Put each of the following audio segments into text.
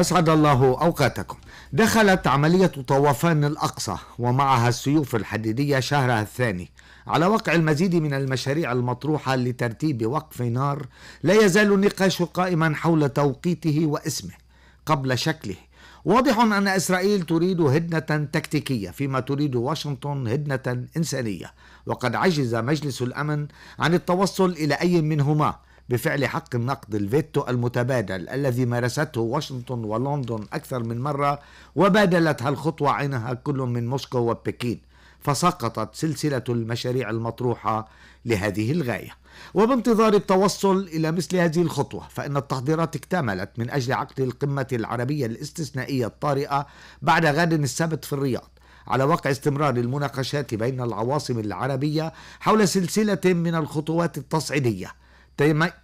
أسعد الله أوقاتكم دخلت عملية طوفان الأقصى ومعها السيوف الحديدية شهرها الثاني على وقع المزيد من المشاريع المطروحة لترتيب وقف نار لا يزال النقاش قائما حول توقيته واسمه قبل شكله واضح أن إسرائيل تريد هدنة تكتيكية فيما تريد واشنطن هدنة إنسانية وقد عجز مجلس الأمن عن التوصل إلى أي منهما بفعل حق النقد الفيتو المتبادل الذي مارسته واشنطن ولندن أكثر من مرة وبادلت هالخطوة عينها كل من موسكو وبكين فسقطت سلسلة المشاريع المطروحة لهذه الغاية وبانتظار التوصل إلى مثل هذه الخطوة فإن التحضيرات اكتملت من أجل عقد القمة العربية الاستثنائية الطارئة بعد غد السبت في الرياض على وقع استمرار المناقشات بين العواصم العربية حول سلسلة من الخطوات التصعيدية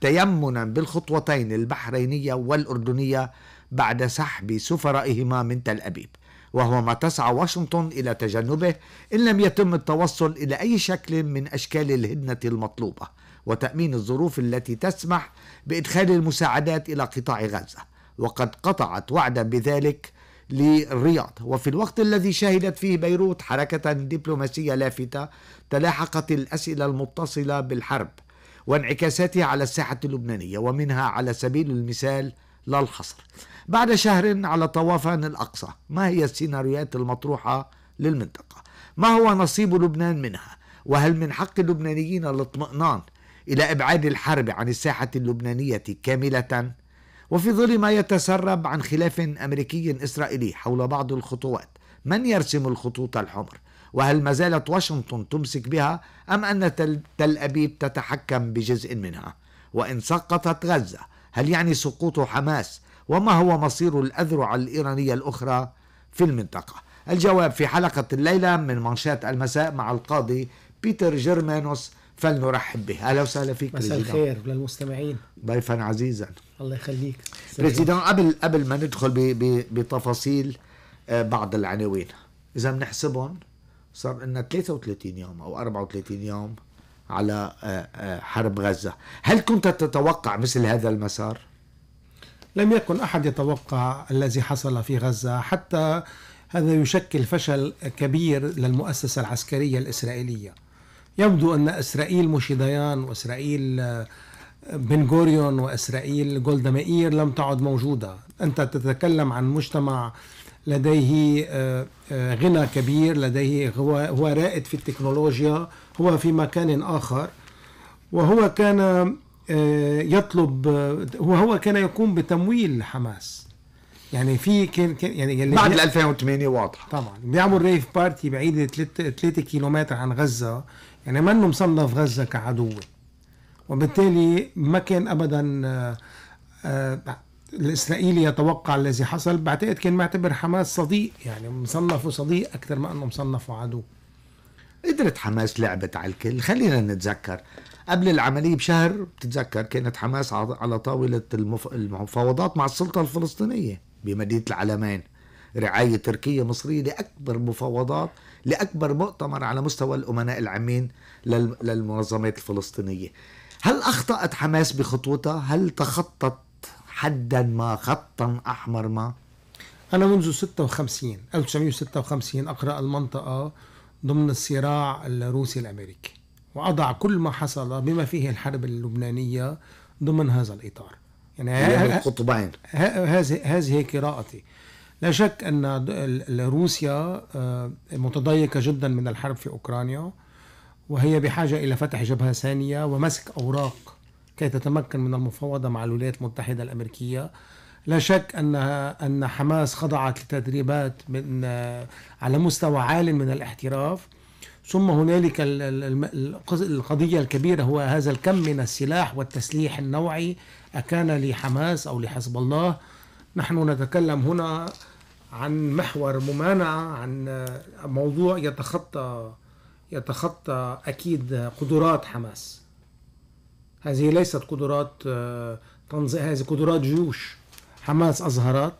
تيمنا بالخطوتين البحرينية والأردنية بعد سحب سفرائهما من تل أبيب وهو ما تسعى واشنطن إلى تجنبه إن لم يتم التوصل إلى أي شكل من أشكال الهدنة المطلوبة وتأمين الظروف التي تسمح بإدخال المساعدات إلى قطاع غزة وقد قطعت وعدا بذلك للرياض وفي الوقت الذي شهدت فيه بيروت حركة دبلوماسية لافتة تلاحقت الأسئلة المتصلة بالحرب وانعكاساتها على الساحة اللبنانية ومنها على سبيل المثال لا الحصر بعد شهر على طوفان الأقصى ما هي السيناريوهات المطروحة للمنطقة ما هو نصيب لبنان منها وهل من حق اللبنانيين الاطمئنان إلى إبعاد الحرب عن الساحة اللبنانية كاملة وفي ظل ما يتسرب عن خلاف أمريكي إسرائيلي حول بعض الخطوات من يرسم الخطوط الحمر وهل ما زالت واشنطن تمسك بها أم أن تل أبيب تتحكم بجزء منها وإن سقطت غزة هل يعني سقوط حماس وما هو مصير الأذرع الإيرانية الأخرى في المنطقة الجواب في حلقة الليلة من منشات المساء مع القاضي بيتر جيرمانوس فلنرحب به اهلا وسهلا فيك مساء الخير للمستمعين ضيفا عزيزا الله يخليك بريزيدان قبل قبل ما ندخل بتفاصيل آه، بعض العناوين اذا بنحسبهم صار لنا 33 يوم او 34 يوم على آه، آه، حرب غزه، هل كنت تتوقع مثل هذا المسار؟ لم يكن احد يتوقع الذي حصل في غزه حتى هذا يشكل فشل كبير للمؤسسه العسكريه الاسرائيليه. يبدو ان اسرائيل موشي ديان واسرائيل آه، بن غوريون واسرائيل جولدا مائير لم تعد موجوده، انت تتكلم عن مجتمع لديه آه، آه، غنى كبير لديه هو, هو رائد في التكنولوجيا هو في مكان آخر وهو كان آه، يطلب وهو كان يقوم بتمويل حماس يعني في كان يعني بعد 2008 واضحه طبعا بيعمل ريف بارتي بعيد 3 كيلومتر عن غزه يعني منه مصنف غزه كعدو وبالتالي ما كان ابدا الاسرائيلي يتوقع الذي حصل بعتقد كان معتبر حماس صديق يعني مصنفه صديق اكثر ما انه مصنفه عدو قدرت حماس لعبت على الكل خلينا نتذكر قبل العمليه بشهر بتتذكر كانت حماس على طاوله المف... المفاوضات مع السلطه الفلسطينيه بمدينه العلمين رعايه تركيه مصريه لاكبر مفاوضات لاكبر مؤتمر على مستوى الامناء العامين لل... للمنظمات الفلسطينيه هل اخطات حماس بخطوتها هل تخطت حدا ما خطا احمر ما انا منذ 56 1956 اقرا المنطقه ضمن الصراع الروسي الامريكي واضع كل ما حصل بما فيه الحرب اللبنانيه ضمن هذا الاطار يعني القطبين هذه هذه قراءتي لا شك ان روسيا آه، متضايقه جدا من الحرب في اوكرانيا وهي بحاجه الى فتح جبهه ثانيه ومسك اوراق كي تتمكن من المفاوضة مع الولايات المتحدة الأمريكية لا شك أنها أن حماس خضعت لتدريبات من على مستوى عال من الاحتراف ثم هنالك القضية الكبيرة هو هذا الكم من السلاح والتسليح النوعي أكان لحماس أو لحزب الله نحن نتكلم هنا عن محور ممانعة عن موضوع يتخطى يتخطى أكيد قدرات حماس هذه ليست قدرات آه، تنظيم هذه قدرات جيوش حماس أظهرت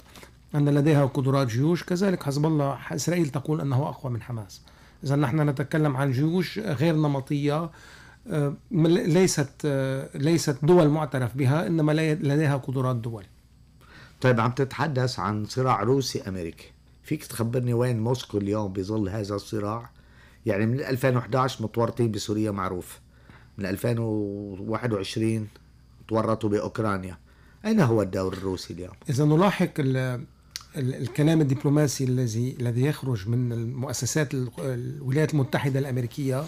أن لديها قدرات جيوش كذلك حزب الله إسرائيل تقول أنه أقوى من حماس إذا نحن نتكلم عن جيوش غير نمطية آه، ليست آه، ليست دول معترف بها إنما لديها قدرات دول طيب عم تتحدث عن صراع روسي أمريكي فيك تخبرني وين موسكو اليوم بظل هذا الصراع يعني من 2011 متورطين بسوريا معروف من 2021 تورطوا باوكرانيا اين هو الدور الروسي اليوم اذا نلاحق الكلام الدبلوماسي الذي الذي يخرج من المؤسسات الولايات المتحده الامريكيه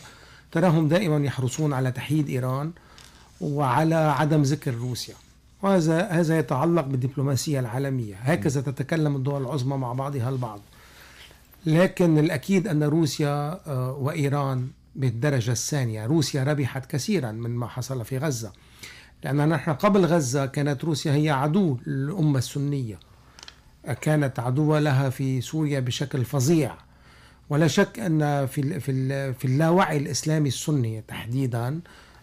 تراهم دائما يحرصون على تحييد ايران وعلى عدم ذكر روسيا وهذا هذا يتعلق بالدبلوماسيه العالميه هكذا تتكلم الدول العظمى مع بعضها البعض لكن الاكيد ان روسيا آه، وايران بالدرجة الثانية روسيا ربحت كثيرا من ما حصل في غزة لأن نحن قبل غزة كانت روسيا هي عدو الأمة السنية كانت عدوة لها في سوريا بشكل فظيع ولا شك أن في, في, في اللاوعي الإسلامي السني تحديدا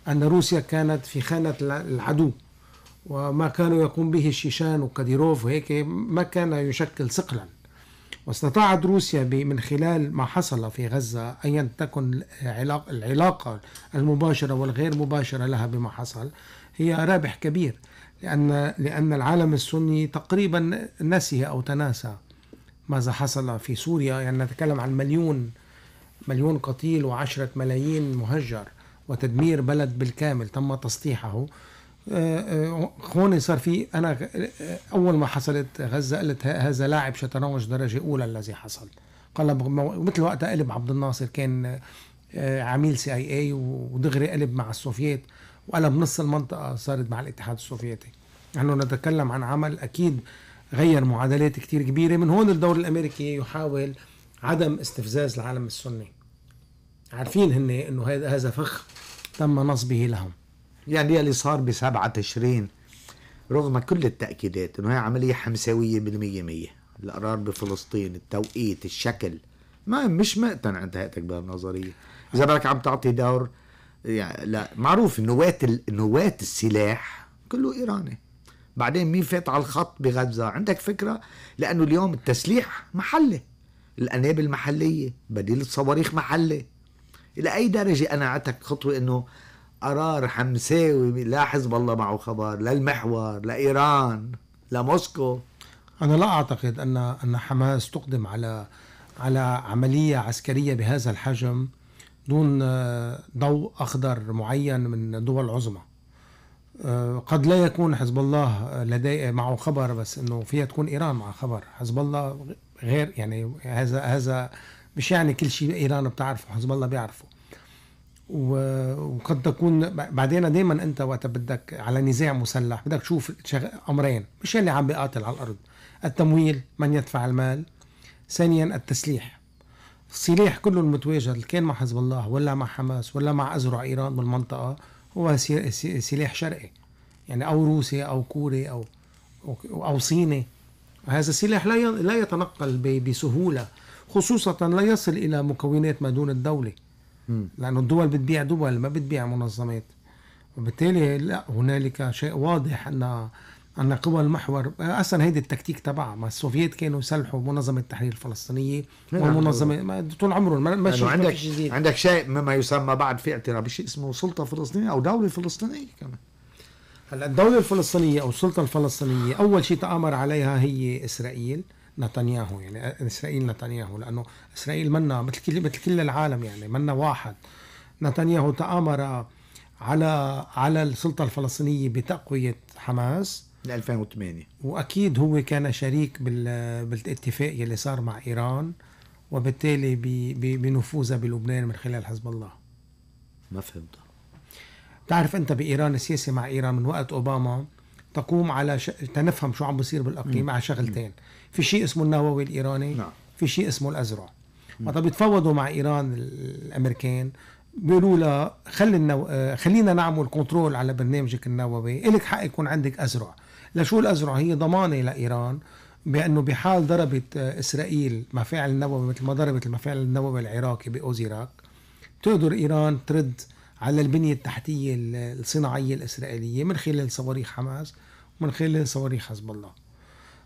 أن روسيا كانت في خانة العدو وما كانوا يقوم به الشيشان وكاديروف وهيك ما كان يشكل ثقلا واستطاعت روسيا من خلال ما حصل في غزة أيا تكن العلاقة المباشرة والغير مباشرة لها بما حصل هي رابح كبير لأن لأن العالم السني تقريبا نسي أو تناسى ماذا حصل في سوريا يعني نتكلم عن مليون مليون قتيل وعشرة ملايين مهجر وتدمير بلد بالكامل تم تسطيحه آه، آه، هون صار في انا آه، اول ما حصلت غزه قلت هذا لاعب شطرنج درجه اولى الذي حصل قلب مثل وقتها قلب عبد الناصر كان عميل سي اي اي ودغري قلب مع السوفييت وقلب نص المنطقه صارت مع الاتحاد السوفيتي نحن نتكلم عن عمل اكيد غير معادلات كتير كبيره من هون الدور الامريكي يحاول عدم استفزاز العالم السني عارفين هن انه هذا فخ تم نصبه لهم يعني يلي صار ب 7 تشرين رغم كل التأكيدات انه هي عملية حمساوية بالمية مية القرار بفلسطين التوقيت الشكل ما مش مقتنع انت هيئتك بهالنظرية اذا بدك عم تعطي دور يعني لا معروف نواة نواة السلاح كله ايراني بعدين مين فات على الخط بغزة عندك فكرة لأنه اليوم التسليح محلي الأنابل محلية بديل الصواريخ محلي إلى أي درجة أنا عتك خطوة أنه قرار حمساوي لا حزب الله معه خبر لا المحور لا ايران لا موسكو انا لا اعتقد ان ان حماس تقدم على على عمليه عسكريه بهذا الحجم دون آه، ضوء اخضر معين من دول عظمى آه، قد لا يكون حزب الله لديه معه خبر بس انه فيها تكون ايران مع خبر حزب الله غير يعني هذا هذا مش يعني كل شيء ايران بتعرفه حزب الله بيعرفه وقد تكون بعدين دايما انت وقت بدك على نزاع مسلح بدك تشوف امرين مش اللي عم بيقاتل على الارض التمويل من يدفع المال ثانيا التسليح السلاح كله المتواجد اللي كان مع حزب الله ولا مع حماس ولا مع ازرع ايران بالمنطقه هو سلاح شرقي يعني او روسي او كوري او او صيني هذا السلاح لا لا يتنقل بسهوله خصوصا لا يصل الى مكونات ما دون الدوله لأنه الدول بتبيع دول ما بتبيع منظمات وبالتالي لا هنالك شيء واضح أن أن قوى المحور أصلا هيدي التكتيك تبعها ما السوفييت كانوا يسلحوا منظمة التحرير الفلسطينية نعم. ومنظمة طول عمرهم ما يعني عندك جديد. عندك شيء مما يسمى بعد في اعتراف شيء اسمه سلطة فلسطينية أو دولة فلسطينية كمان هلا الدولة الفلسطينية أو السلطة الفلسطينية أول شيء تآمر عليها هي إسرائيل نتنياهو يعني اسرائيل نتنياهو لانه اسرائيل منا مثل كل مثل كل العالم يعني منا واحد نتنياهو تآمر على على السلطه الفلسطينيه بتقويه حماس ل 2008 واكيد هو كان شريك بالاتفاق يلي صار مع ايران وبالتالي بنفوذها بلبنان من خلال حزب الله ما فهمت بتعرف انت بايران السياسه مع ايران من وقت اوباما تقوم على ش... تنفهم شو عم بصير بالاقليم مع شغلتين في شيء اسمه النووي الايراني نعم. في شيء اسمه الازرع وقت بيتفاوضوا مع ايران الامريكان بيقولوا لها خلي النو... خلينا نعمل كنترول على برنامجك النووي الك حق يكون عندك ازرع لشو الازرع هي ضمانه لايران بانه بحال ضربت آه، اسرائيل مفاعل النووي مثل ما ضربت المفاعل النووي العراقي باوزيراك تقدر ايران ترد على البنية التحتية الصناعية الإسرائيلية من خلال صواريخ حماس ومن خلال صواريخ حزب الله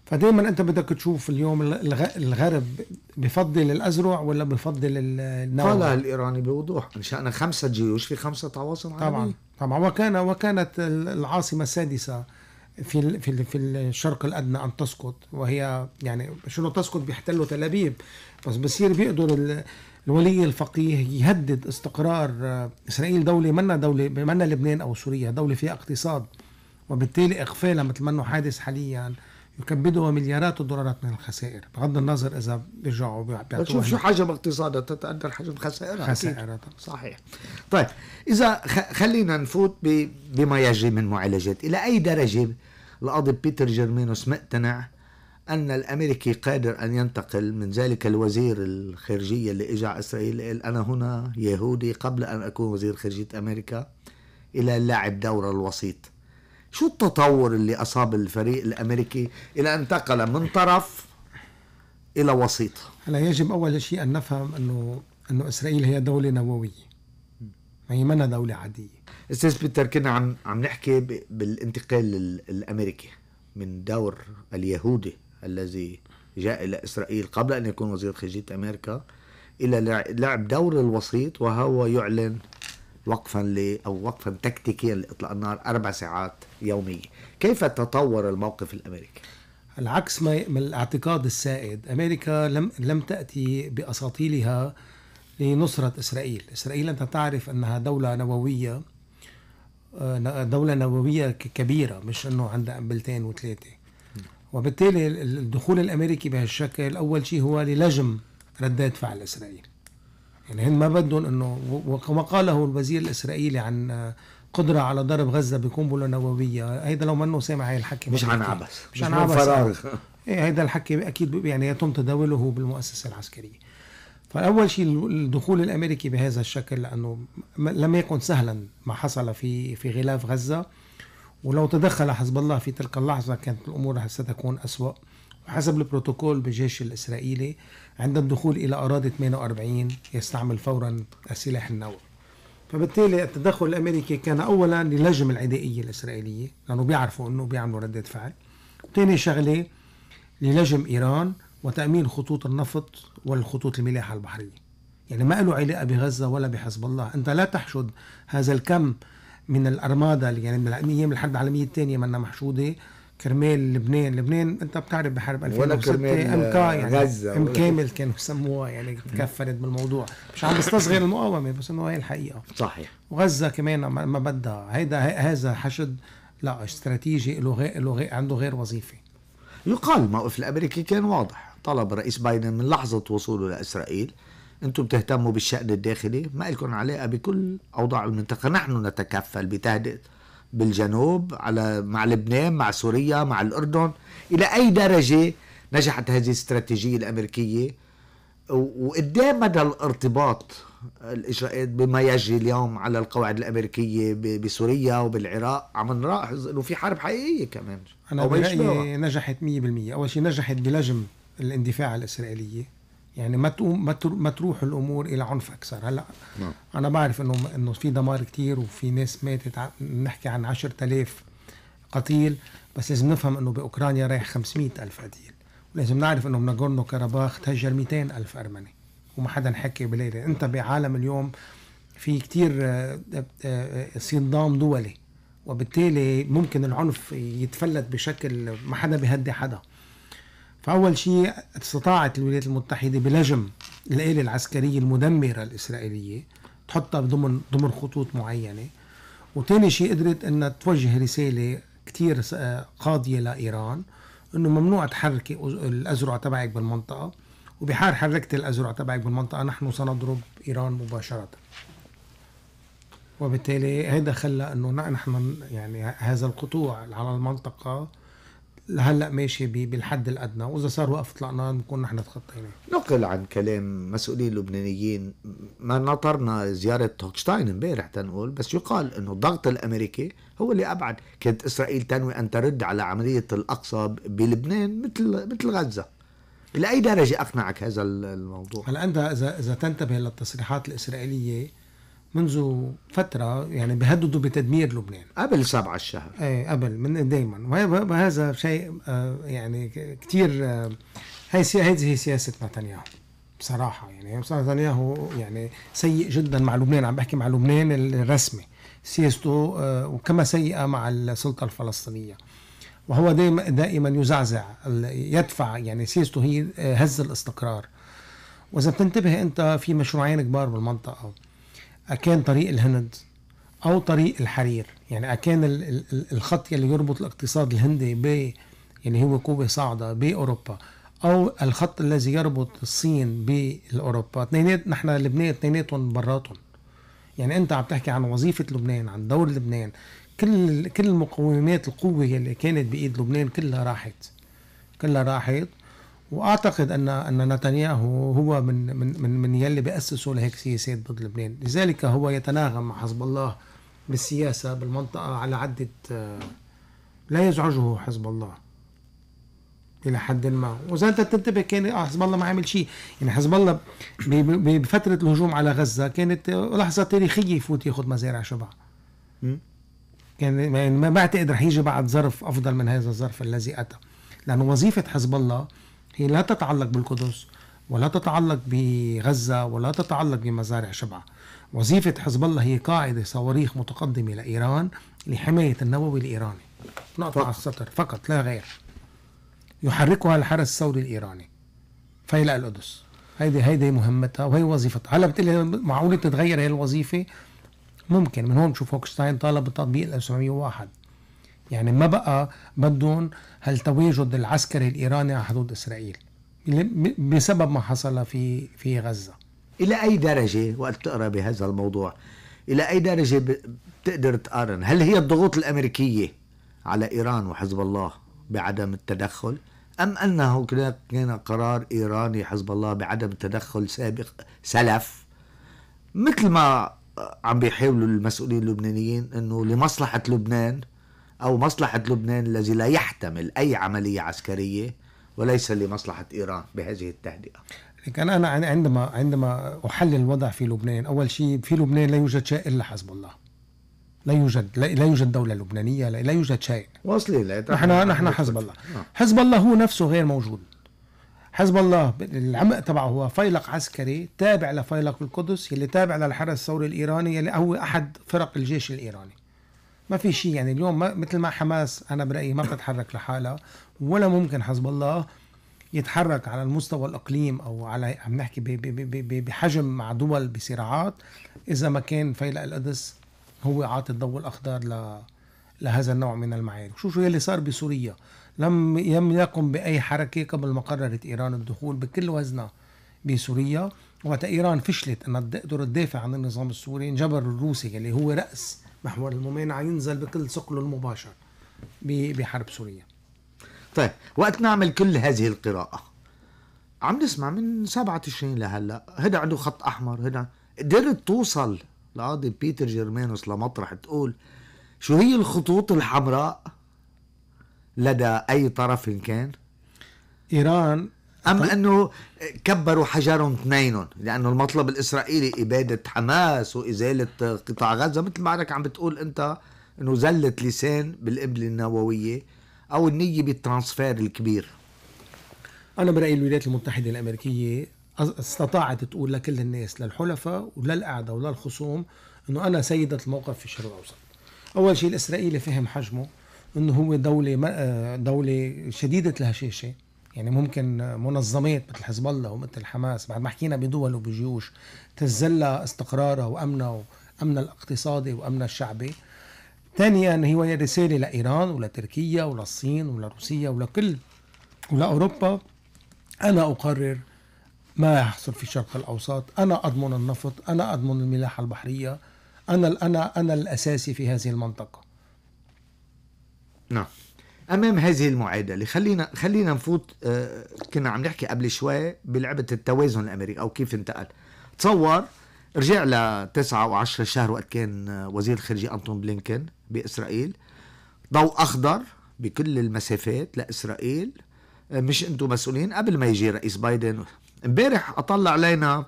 فدائما انت بدك تشوف اليوم الغرب بفضل الازرع ولا بفضل النووي قالها الايراني بوضوح انشانا خمسه جيوش في خمسه تواصل طبعا طبعا وكان وكانت العاصمه السادسه في في في الشرق الادنى ان تسقط وهي يعني شنو تسقط بيحتلوا تل ابيب بس بصير بيقدر الولي الفقيه يهدد استقرار آه، اسرائيل دوله منا دوله منا لبنان او سوريا دوله فيها اقتصاد وبالتالي اغفالها مثل ما انه حادث حاليا يكبدوا مليارات الدولارات من الخسائر بغض النظر اذا بيرجعوا بيعطوا بتشوف شو حجم اقتصادها تتقدر حجم خسائرها خسائرها صحيح طيب اذا خلينا نفوت بما يجري من معالجات الى اي درجه القاضي بيتر جيرمينوس مقتنع أن الأمريكي قادر أن ينتقل من ذلك الوزير الخارجية اللي إجا على إسرائيل قال أنا هنا يهودي قبل أن أكون وزير خارجية أمريكا إلى لاعب دور الوسيط شو التطور اللي أصاب الفريق الأمريكي إلى أن انتقل من طرف إلى وسيط هلا يجب أول شيء أن نفهم أنه أنه إسرائيل هي دولة نووية هي منا دولة عادية أستاذ بيتر كنا عم عم نحكي بالانتقال الأمريكي من دور اليهودي الذي جاء إلى إسرائيل قبل أن يكون وزير خارجية أمريكا إلى لعب دور الوسيط وهو يعلن وقفا ل أو وقفا تكتيكيا لإطلاق النار أربع ساعات يومية كيف تطور الموقف الأمريكي؟ العكس ما من الاعتقاد السائد أمريكا لم, لم تأتي بأساطيلها لنصرة إسرائيل إسرائيل أنت تعرف أنها دولة نووية آه، دولة نووية كبيرة مش أنه عندها قنبلتين وثلاثة وبالتالي الدخول الامريكي بهالشكل اول شيء هو للجم ردات فعل اسرائيل يعني هن ما بدهم انه وما قاله الوزير الاسرائيلي عن آه، قدرة على ضرب غزة بقنبلة نووية هيدا لو منه سامع هاي الحكي مش عن يعني عبث مش عن عبث ايه هيدا الحكي اكيد يعني يتم تداوله بالمؤسسة العسكرية فاول شيء الدخول الامريكي بهذا الشكل لانه لم يكن سهلا ما حصل في في غلاف غزه ولو تدخل حزب الله في تلك اللحظة كانت الأمور ستكون أسوأ وحسب البروتوكول بالجيش الإسرائيلي عند الدخول إلى أراضي 48 يستعمل فورا السلاح النووي فبالتالي التدخل الأمريكي كان أولا للجم العدائية الإسرائيلية لأنه بيعرفوا أنه بيعملوا ردة فعل ثاني شغلة للجم إيران وتأمين خطوط النفط والخطوط الملاحة البحرية يعني ما له علاقة بغزة ولا بحزب الله أنت لا تحشد هذا الكم من الارمادا اللي يعني من ايام الحرب العالميه الثانيه منا محشوده كرمال لبنان لبنان انت بتعرف بحرب 2006 كا يعني غزة ام كامل كانوا يسموها يعني تكفلت بالموضوع مش عم بستصغر المقاومه بس انه هي الحقيقه صحيح وغزه كمان ما بدها هيدا هذا حشد لا استراتيجي له غير له غير عنده غير وظيفه يقال الموقف الامريكي كان واضح طلب الرئيس بايدن من لحظه وصوله لاسرائيل انتم بتهتموا بالشأن الداخلي ما لكم علاقة بكل أوضاع المنطقة نحن نتكفل بتهدئة بالجنوب على مع لبنان مع سوريا مع الأردن إلى أي درجة نجحت هذه الاستراتيجية الأمريكية وقدام مدى الارتباط الإجراءات بما يجري اليوم على القواعد الأمريكية بسوريا وبالعراق عم نلاحظ أنه في حرب حقيقية كمان أنا برأيي نجحت 100% أول شيء نجحت بلجم الاندفاع الإسرائيلية يعني ما تقوم ما تروح الامور الى عنف اكثر هلا نعم. انا بعرف انه انه في دمار كتير وفي ناس ماتت بنحكي عن 10000 قتيل بس لازم نفهم انه باوكرانيا رايح 500000 قتيل ولازم نعرف انه مناغورنو كاراباخ تهجر 200000 ارمني وما حدا حكي بليله انت بعالم اليوم في كتير آه، آه، آه، صدام دولي وبالتالي ممكن العنف يتفلت بشكل ما حدا بيهدي حدا فأول شيء استطاعت الولايات المتحدة بلجم الآلة العسكرية المدمرة الإسرائيلية تحطها ضمن ضمن خطوط معينة وثاني شيء قدرت أنها توجه رسالة كتير آه، قاضية لإيران أنه ممنوع تحركي الأزرع تبعك بالمنطقة وبحال حركت الأزرع تبعك بالمنطقة نحن سنضرب إيران مباشرة وبالتالي هذا خلى أنه نحن يعني هذا القطوع على المنطقة هلا ماشي بالحد الادنى واذا صار وقف طلعنا بنكون نحن تخطيناه نقل عن كلام مسؤولين لبنانيين ما نطرنا زياره توكشتاين امبارح تنقول بس يقال انه الضغط الامريكي هو اللي ابعد كانت اسرائيل تنوي ان ترد على عمليه الاقصى بلبنان مثل مثل غزه لاي درجه اقنعك هذا الموضوع؟ هلا انت اذا اذا تنتبه للتصريحات الاسرائيليه منذ فترة يعني بيهددوا بتدمير لبنان قبل سبعة الشهر ايه قبل من دايما وهذا شيء آه، يعني كتير هذه آه، سياسة نتنياهو بصراحة يعني نتنياهو يعني سيء جدا مع لبنان عم بحكي مع لبنان الرسمي سياسته آه، وكما سيئة مع السلطة الفلسطينية وهو دائما دائما يزعزع يدفع يعني سياسته هي هز الاستقرار واذا بتنتبه انت في مشروعين كبار بالمنطقه أكان طريق الهند أو طريق الحرير يعني أكان الخط اللي يربط الاقتصاد الهندي ب يعني هو كوبا صاعدة بأوروبا أو الخط الذي يربط الصين بأوروبا اتنينات نحن لبنان اتنيناتهم براتهم يعني أنت عم تحكي عن وظيفة لبنان عن دور لبنان كل كل المقومات القوة اللي كانت بإيد لبنان كلها راحت كلها راحت واعتقد ان ان نتنياهو هو من من من, من يلي بياسسوا لهيك سياسات ضد لبنان، لذلك هو يتناغم مع حزب الله بالسياسه بالمنطقه على عده آه، لا يزعجه حزب الله الى حد ما، واذا انت تنتبه كان آه، حزب الله ما عمل شيء، يعني حزب الله بفتره الهجوم على غزه كانت آه، لحظه تاريخيه يفوت ياخذ مزارع شبع. يعني ما بعتقد رح يجي بعد ظرف افضل من هذا الظرف الذي اتى، لانه وظيفه حزب الله هي لا تتعلق بالقدس ولا تتعلق بغزة ولا تتعلق بمزارع شبعة وظيفة حزب الله هي قاعدة صواريخ متقدمة لإيران لحماية النووي الإيراني نقطة على السطر فقط لا غير يحركها الحرس الثوري الإيراني فيلا القدس هيدي هيدي مهمتها وهي وظيفتها هلا بتقلي معقولة تتغير هي الوظيفة ممكن من هون شوف هوكشتاين طالب بتطبيق 1701 يعني ما بقى بدهم هالتواجد العسكري الإيراني على حدود إسرائيل بسبب ما حصل في في غزة إلى أي درجة وقت تقرأ بهذا الموضوع إلى أي درجة بتقدر تقارن هل هي الضغوط الأمريكية على إيران وحزب الله بعدم التدخل أم أنه كان قرار إيراني حزب الله بعدم التدخل سابق سلف مثل ما عم بيحاولوا المسؤولين اللبنانيين أنه لمصلحة لبنان أو مصلحة لبنان الذي لا يحتمل أي عملية عسكرية وليس لمصلحة إيران بهذه التهدئة كان أنا عندما عندما أحلل الوضع في لبنان أول شيء في لبنان لا يوجد شيء إلا حزب الله لا يوجد لا يوجد دولة لبنانية لا يوجد شيء واصلين نحن نحن حزب الله آه. حزب الله هو نفسه غير موجود حزب الله العمق تبعه هو فيلق عسكري تابع لفيلق القدس يلي تابع للحرس الثوري الايراني يلي هو احد فرق الجيش الايراني ما في شيء يعني اليوم ما مثل ما حماس انا برايي ما بتتحرك لحالها ولا ممكن حزب الله يتحرك على المستوى الاقليم او على عم نحكي بحجم مع دول بصراعات اذا ما كان فيلق القدس هو عاطي الضوء الاخضر ل لهذا النوع من المعارك شو شو يلي صار بسوريا لم لم يقم باي حركه قبل ما قررت ايران الدخول بكل وزنها بسوريا وقت ايران فشلت انها تقدر تدافع عن النظام السوري انجبر الروسي اللي هو راس محور الممانعة ينزل بكل ثقله المباشر بحرب سوريا طيب وقت نعمل كل هذه القراءة عم نسمع من 7 تشرين لهلا هيدا عنده خط احمر هيدا قدرت توصل لقاضي بيتر جيرمانوس لمطرح تقول شو هي الخطوط الحمراء لدى اي طرف إن كان ايران ام طيب. انه كبروا حجرهم اثنينهم لانه المطلب الاسرائيلي اباده حماس وازاله قطاع غزه مثل ما عم بتقول انت انه زلت لسان بالقبله النوويه او النيه بالترانسفير الكبير انا برايي الولايات المتحده الامريكيه استطاعت تقول لكل الناس للحلفاء وللاعداء وللخصوم انه انا سيده الموقف في الشرق الاوسط اول شيء الاسرائيلي فهم حجمه انه هو دوله دوله شديده الهشاشه يعني ممكن منظمات مثل حزب الله ومثل حماس بعد ما حكينا بدول وبجيوش تزل استقرارها وامنها وامنها الاقتصادي وامنها الشعبي ثانيا يعني هي رساله لايران ولتركيا وللصين ولروسيا ولكل ولاوروبا انا اقرر ما يحصل في الشرق الاوسط انا اضمن النفط انا اضمن الملاحه البحريه انا انا انا الاساسي في هذه المنطقه نعم امام هذه المعادله خلينا خلينا نفوت آه، كنا عم نحكي قبل شوي بلعبه التوازن الامريكي او كيف انتقل تصور رجع ل 9 و10 شهر وقت كان آه، وزير الخارجيه انطون بلينكن باسرائيل ضوء اخضر بكل المسافات لاسرائيل آه، مش انتم مسؤولين قبل ما يجي رئيس بايدن امبارح اطلع علينا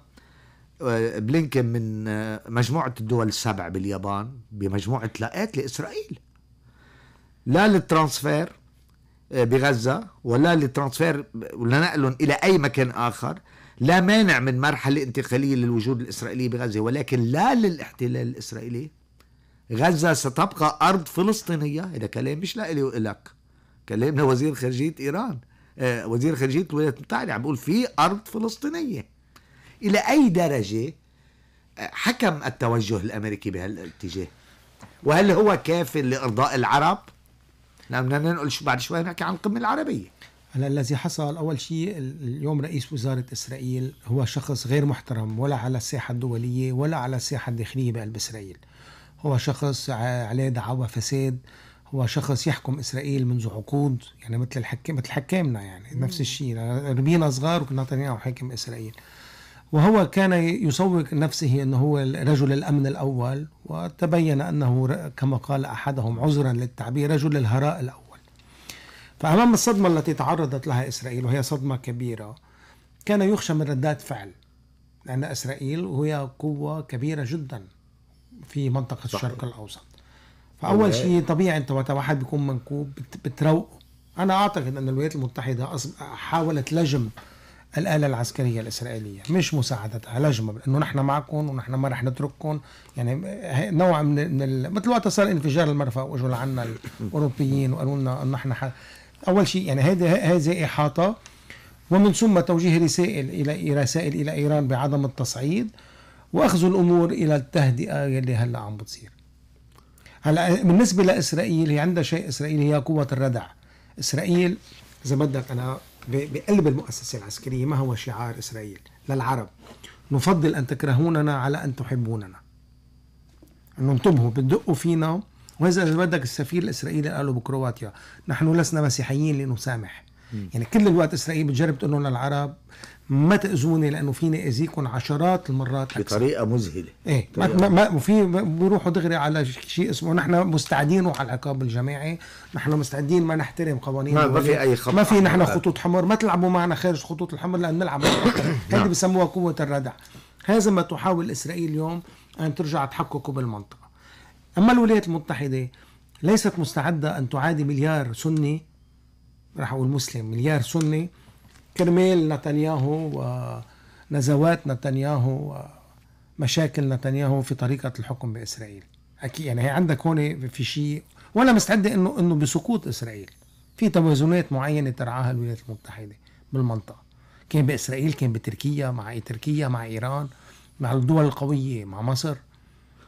بلينكن من مجموعه الدول السبع باليابان بمجموعه لقاءات لاسرائيل لا للترانسفير آه، بغزة ولا للترانسفير ولا إلى أي مكان آخر لا مانع من مرحلة انتقالية للوجود الإسرائيلي بغزة ولكن لا للاحتلال الإسرائيلي غزة ستبقى أرض فلسطينية هذا كلام مش لإلي وإلك كلام لوزير خارجية إيران آه، وزير خارجية الولايات المتحدة عم بيقول في أرض فلسطينية إلى أي درجة آه، حكم التوجه الأمريكي بهالاتجاه وهل هو كافٍ لإرضاء العرب لأن نعم، بدنا ننقل بعد شوي نحكي عن القمة العربية هلا الذي حصل اول شيء اليوم رئيس وزاره اسرائيل هو شخص غير محترم ولا على الساحه الدوليه ولا على الساحه الداخليه بقلب اسرائيل هو شخص عليه دعاوى فساد هو شخص يحكم اسرائيل منذ عقود يعني مثل الحكام مثل حكامنا يعني نفس الشيء ربينا صغار وكنا طالعين حاكم اسرائيل وهو كان يسوق نفسه أنه هو رجل الأمن الأول وتبين أنه كما قال أحدهم عذرا للتعبير رجل الهراء الأول فأمام الصدمة التي تعرضت لها إسرائيل وهي صدمة كبيرة كان يخشى من ردات فعل لأن إسرائيل وهي قوة كبيرة جدا في منطقة صحيح. الشرق الأوسط فأول شيء طبيعي أنت وقت واحد بيكون منكوب بتروقه أنا أعتقد أن الولايات المتحدة حاولت لجم الآلة العسكرية الإسرائيلية مش مساعدتها لجمة إنه نحن معكم ونحن ما رح نترككم يعني نوع من, من مثل وقت صار انفجار المرفأ وإجوا لعنا الأوروبيين وقالوا لنا إنه نحن ح... أول شيء يعني هذه هذه إحاطة ومن ثم توجيه رسائل إلى رسائل إلى إيران بعدم التصعيد وأخذ الأمور إلى التهدئة اللي هلا عم بتصير هلا بالنسبة لإسرائيل هي عندها شيء إسرائيل هي قوة الردع إسرائيل إذا بدك أنا بقلب المؤسسة العسكرية ما هو شعار إسرائيل للعرب نفضل أن تكرهوننا على أن تحبوننا أنه انتبهوا بتدقوا فينا وإذا بدك السفير الإسرائيلي قال له بكرواتيا نحن لسنا مسيحيين لنسامح يعني كل الوقت اسرائيل بتجرب تقول لهم ما تاذوني لانه فيني اذيكم عشرات المرات أكثر. بطريقه مذهله ايه طريقة ما, ما وفي بيروحوا دغري على شيء اسمه نحن مستعدين على العقاب الجماعي نحن مستعدين ما نحترم قوانين ما, ما في اي خط ما في نحن خطوط حمر ما تلعبوا معنا خارج خطوط الحمر لان نلعب هذه نعم. بسموها قوه الردع هذا ما تحاول اسرائيل اليوم ان ترجع تحققه بالمنطقه اما الولايات المتحده ليست مستعده ان تعادي مليار سني راح اقول مسلم مليار سني كرمال نتنياهو ونزوات نتنياهو ومشاكل نتنياهو في طريقه الحكم باسرائيل اكيد يعني هي عندك هون في شيء ولا مستعده انه انه بسقوط اسرائيل في توازنات معينه ترعاها الولايات المتحده بالمنطقه كان باسرائيل كان بتركيا مع تركيا مع ايران مع الدول القويه مع مصر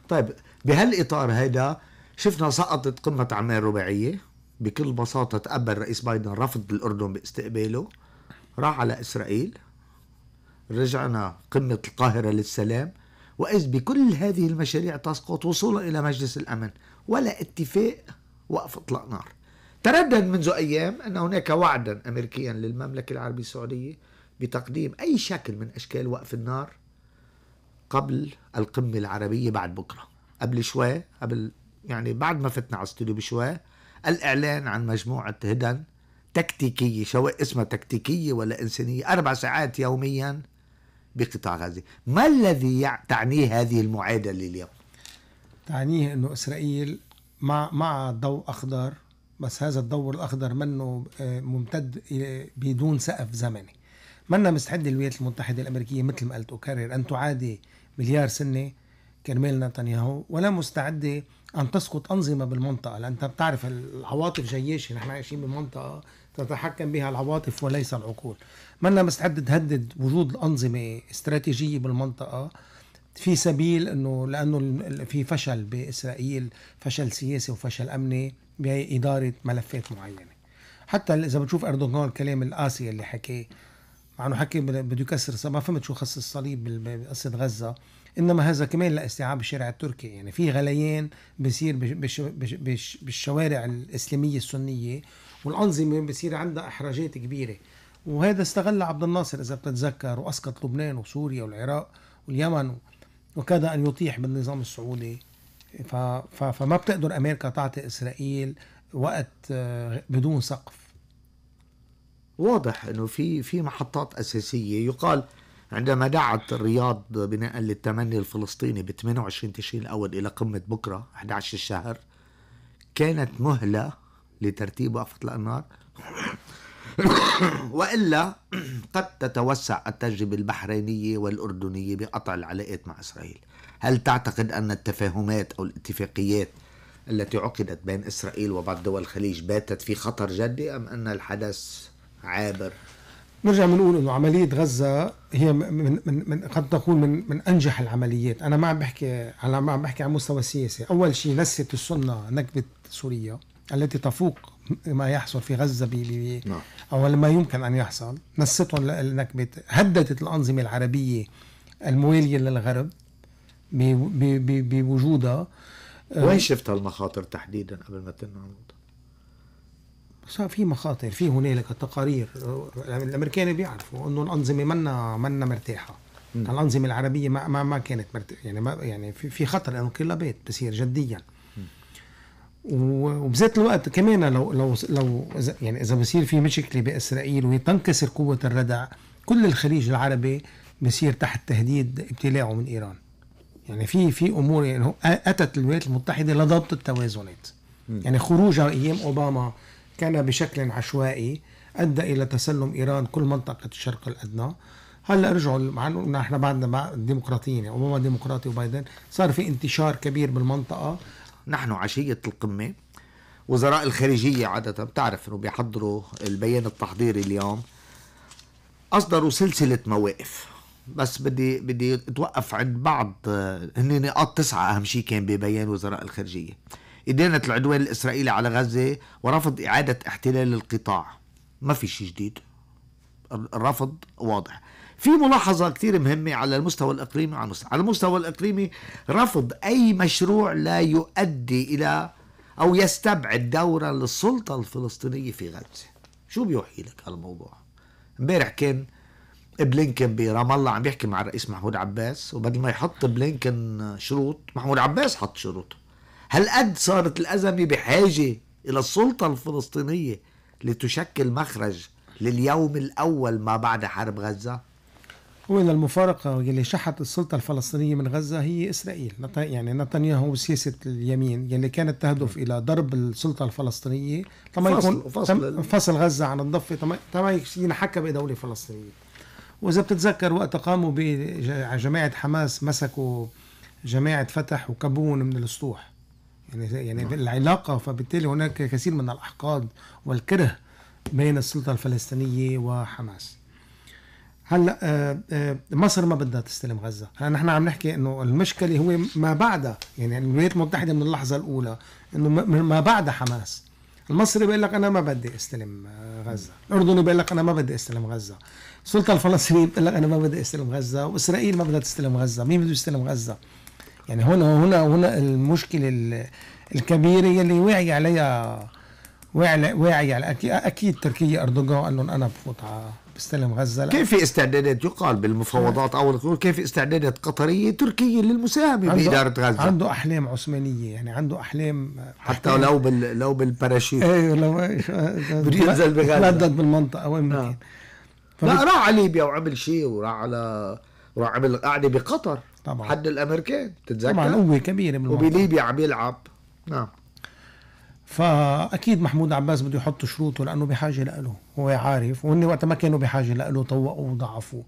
طيب بهالاطار هيدا شفنا سقطت قمه عمان رباعيه بكل بساطه تقبل رئيس بايدن رفض الاردن باستقباله راح على اسرائيل رجعنا قمه القاهره للسلام واذ بكل هذه المشاريع تسقط وصولا الى مجلس الامن ولا اتفاق وقف اطلاق نار تردد منذ ايام ان هناك وعدا امريكيا للمملكه العربيه السعوديه بتقديم اي شكل من اشكال وقف النار قبل القمه العربيه بعد بكره قبل شوي قبل يعني بعد ما فتنا على الاستوديو بشوي الإعلان عن مجموعة هدن تكتيكية سواء اسمها تكتيكية ولا إنسانية أربع ساعات يوميا بقطاع غزة ما الذي تعنيه هذه المعادلة اليوم؟ تعنيه أنه إسرائيل مع مع ضوء أخضر بس هذا الضوء الأخضر منه آه، ممتد بدون سقف زمني منا مستعدة الولايات المتحدة الأمريكية مثل ما قلت أكرر أن تعادي مليار سنة كرمال نتنياهو ولا مستعدة أن تسقط أنظمة بالمنطقة لأن أنت بتعرف العواطف جيشة نحن عايشين بمنطقة تتحكم بها العواطف وليس العقول منا مستعد تهدد وجود أنظمة استراتيجية بالمنطقة في سبيل انه لانه في فشل باسرائيل فشل سياسي وفشل امني باداره ملفات معينه حتى اذا بتشوف اردوغان الكلام القاسي اللي حكاه مع انه حكي بده يكسر ما فهمت شو خص الصليب بقصه غزه انما هذا كمان لاستيعاب الشارع التركي يعني في غليان بصير بالشوارع الاسلاميه السنيه والانظمه بصير عندها احراجات كبيره وهذا استغل عبد الناصر اذا بتتذكر واسقط لبنان وسوريا والعراق واليمن وكاد ان يطيح بالنظام السعودي فما بتقدر امريكا تعطي اسرائيل وقت آه، بدون سقف واضح انه في في محطات اساسيه يقال عندما دعت الرياض بناء للتمني الفلسطيني ب 28 تشرين الاول الى قمه بكره 11 الشهر كانت مهله لترتيب وقفه الانهار والا قد تتوسع التجربه البحرينيه والاردنيه بقطع العلاقات مع اسرائيل. هل تعتقد ان التفاهمات او الاتفاقيات التي عقدت بين اسرائيل وبعض دول الخليج باتت في خطر جدي ام ان الحدث عابر نرجع بنقول انه عمليه غزه هي من من من قد تكون من من انجح العمليات، انا ما عم بحكي على ما عم بحكي على مستوى السياسي، اول شيء نست السنه نكبه سوريا التي تفوق ما يحصل في غزه ب نعم. او ما يمكن ان يحصل، نستهم النكبه هددت الانظمه العربيه المواليه للغرب بوجودها وين شفت هالمخاطر تحديدا قبل ما تنعمل؟ صار في مخاطر في هنالك تقارير يعني الامريكان بيعرفوا انه الانظمه منا منا مرتاحه مم. الانظمه العربيه ما ما, ما كانت مرتاحه يعني ما يعني في, في خطر انقلابات بتصير جديا وبذات الوقت كمان لو لو لو يعني اذا بصير في مشكله باسرائيل وهي تنكسر قوه الردع كل الخليج العربي بصير تحت تهديد ابتلاعه من ايران يعني في في امور يعني اتت الولايات المتحده لضبط التوازنات يعني خروجها ايام اوباما كان بشكل عشوائي ادى الى تسلم ايران كل منطقه الشرق الادنى هلا رجعوا مع انه نحن بعدنا ديمقراطيين يعني اوباما ديمقراطي وبايدن صار في انتشار كبير بالمنطقه نحن عشيه القمه وزراء الخارجيه عاده بتعرف انه بيحضروا البيان التحضيري اليوم اصدروا سلسله مواقف بس بدي بدي اتوقف عند بعض آه، هن نقاط تسعه اهم شيء كان ببيان وزراء الخارجيه إدانة العدوان الإسرائيلي على غزة ورفض إعادة احتلال القطاع ما في شيء جديد الرفض واضح في ملاحظة كثير مهمة على المستوى الإقليمي على المستوى, على المستوى الإقليمي رفض أي مشروع لا يؤدي إلى أو يستبعد دورا للسلطة الفلسطينية في غزة شو بيوحي لك هالموضوع امبارح كان بلينكن برام الله عم يحكي مع الرئيس محمود عباس وبدل ما يحط بلينكن شروط محمود عباس حط شروطه هل قد صارت الأزمة بحاجة إلى السلطة الفلسطينية لتشكل مخرج لليوم الأول ما بعد حرب غزة؟ هو المفارقة يلي شحت السلطة الفلسطينية من غزة هي إسرائيل يعني نتنياهو وسياسة اليمين يلي يعني كانت تهدف إلى ضرب السلطة الفلسطينية طبعا يكون فصل, فصل غزة عن الضفة طبعا ينحكى بدولة فلسطينية وإذا بتتذكر وقت قاموا بجماعة حماس مسكوا جماعة فتح وكبون من الأسطوح يعني يعني نعم. العلاقه فبالتالي هناك كثير من الاحقاد والكره بين السلطه الفلسطينيه وحماس هلا آه، آه، مصر ما بدها تستلم غزه هلا يعني نحن عم نحكي انه المشكله هو ما بعد يعني الولايات المتحده من اللحظه الاولى انه ما بعد حماس المصري بيقول لك انا ما بدي استلم آه، غزه الاردني بيقول لك انا ما بدي استلم غزه السلطه الفلسطينيه بتقول لك انا ما بدي استلم غزه واسرائيل ما بدها تستلم غزه مين بده يستلم غزه يعني هنا هنا هنا المشكله الكبيره اللي واعي عليها واعي على اكيد, أكيد تركيا اردوغان قال لهم انا بفوت بستلم غزه لا. في استعدادات يقال بالمفاوضات او كيف في استعدادات قطريه تركيه للمساهمه باداره غزه عنده احلام عثمانيه يعني عنده احلام حتى لو بال لو بالباراشيت ايوه لو بده إيه، ينزل بغزه تردد بالمنطقه وين نعم. ما كان لا راح على ليبيا وعمل شيء وراح على راح عمل قاعده بقطر طبعا حد الامريكان تتذكر طبعا قوه كبيره من وبليبيا عم يلعب نعم فاكيد محمود عباس بده يحط شروطه لانه بحاجه له هو عارف وهن وقتها ما كانوا بحاجه له طوقوا وضعفوه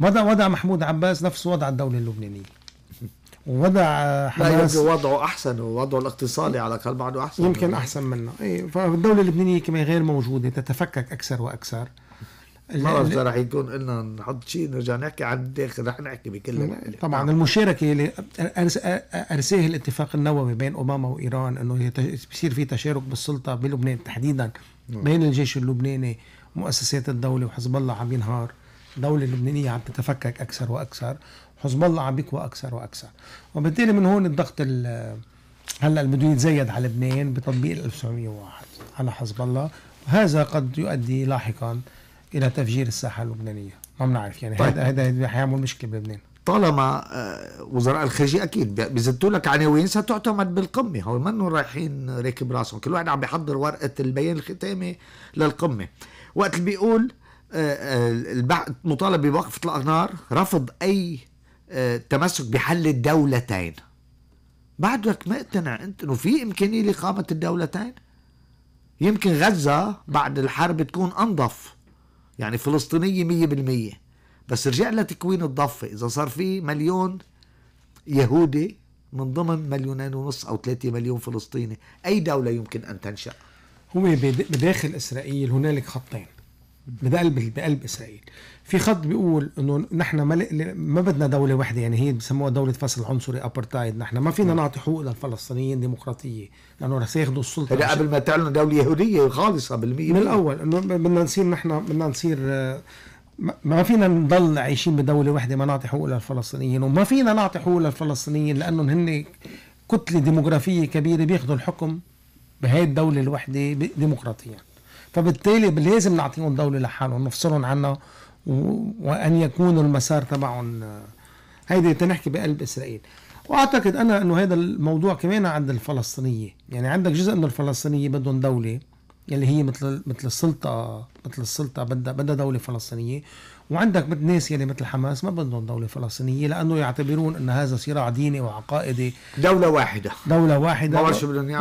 وضع وضع محمود عباس نفس وضع الدوله اللبنانيه ووضع حماس لا وضعه احسن ووضعه الاقتصادي على الاقل بعده احسن يمكن احسن منه اي فالدوله اللبنانيه كمان غير موجوده تتفكك اكثر واكثر ما بعرف رح يكون قلنا نحط شيء نرجع نحكي عن الداخل رح نحكي بكل طبعا نعم. المشاركه اللي ارساه الاتفاق النووي بين اوباما وايران انه بصير في تشارك بالسلطه بلبنان تحديدا نعم. بين الجيش اللبناني ومؤسسات الدوله وحزب الله عم ينهار الدولة اللبنانية عم تتفكك أكثر وأكثر حزب الله عم يقوى أكثر وأكثر وبالتالي من هون الضغط هلا بده يتزايد على لبنان بتطبيق 1901 على حزب الله وهذا قد يؤدي لاحقا الى تفجير الساحه اللبنانيه ما بنعرف يعني طيب. هذا هذا حيعمل مشكله بلبنان طالما آه، وزراء الخارجيه اكيد بيزتوا لك عناوين ستعتمد بالقمه هو منو رايحين راكب راسهم كل واحد عم بيحضر ورقه البيان الختامي للقمه وقت اللي بيقول آه، آه، مطالب بوقف اطلاق نار رفض اي تمسك بحل الدولتين بعدك ما اقتنع انت انه في امكانيه لاقامه الدولتين يمكن غزه بعد الحرب تكون انظف يعني فلسطينية مية بالمية بس رجع لتكوين الضفة إذا صار في مليون يهودي من ضمن مليونين ونص أو ثلاثة مليون فلسطيني أي دولة يمكن أن تنشأ هو بداخل إسرائيل هنالك خطين بقلب بقلب اسرائيل في خط بيقول انه نحن ما, ما بدنا دوله واحده يعني هي بسموها دوله فصل عنصري ابرتايد نحن ما فينا نعم. نعطي حقوق للفلسطينيين ديمقراطيه لانه رح ياخذوا السلطه هلا يعني قبل ما تعلن دوله يهوديه خالصه بالمية من الاول انه بدنا نصير نحن بدنا نصير آه، ما فينا نضل عايشين بدوله واحده ما نعطي حقوق للفلسطينيين وما فينا نعطي حقوق للفلسطينيين لانهم هن كتله ديموغرافيه كبيره بياخذوا الحكم بهي الدوله الوحده ديمقراطيا فبالتالي لازم نعطيهم دولة لحالهم نفصلهم عنا وأن يكون المسار تبعهم آه، هيدي تنحكي بقلب إسرائيل واعتقد انا انه هذا الموضوع كمان عند الفلسطينيه يعني عندك جزء من الفلسطينيه بدهم دوله يلي هي مثل مثل السلطه مثل السلطه بدها بدها دوله فلسطينيه وعندك مثل ناس يلي يعني مثل حماس ما بدهم دولة فلسطينية لأنه يعتبرون أن هذا صراع ديني وعقائدي دولة واحدة دولة واحدة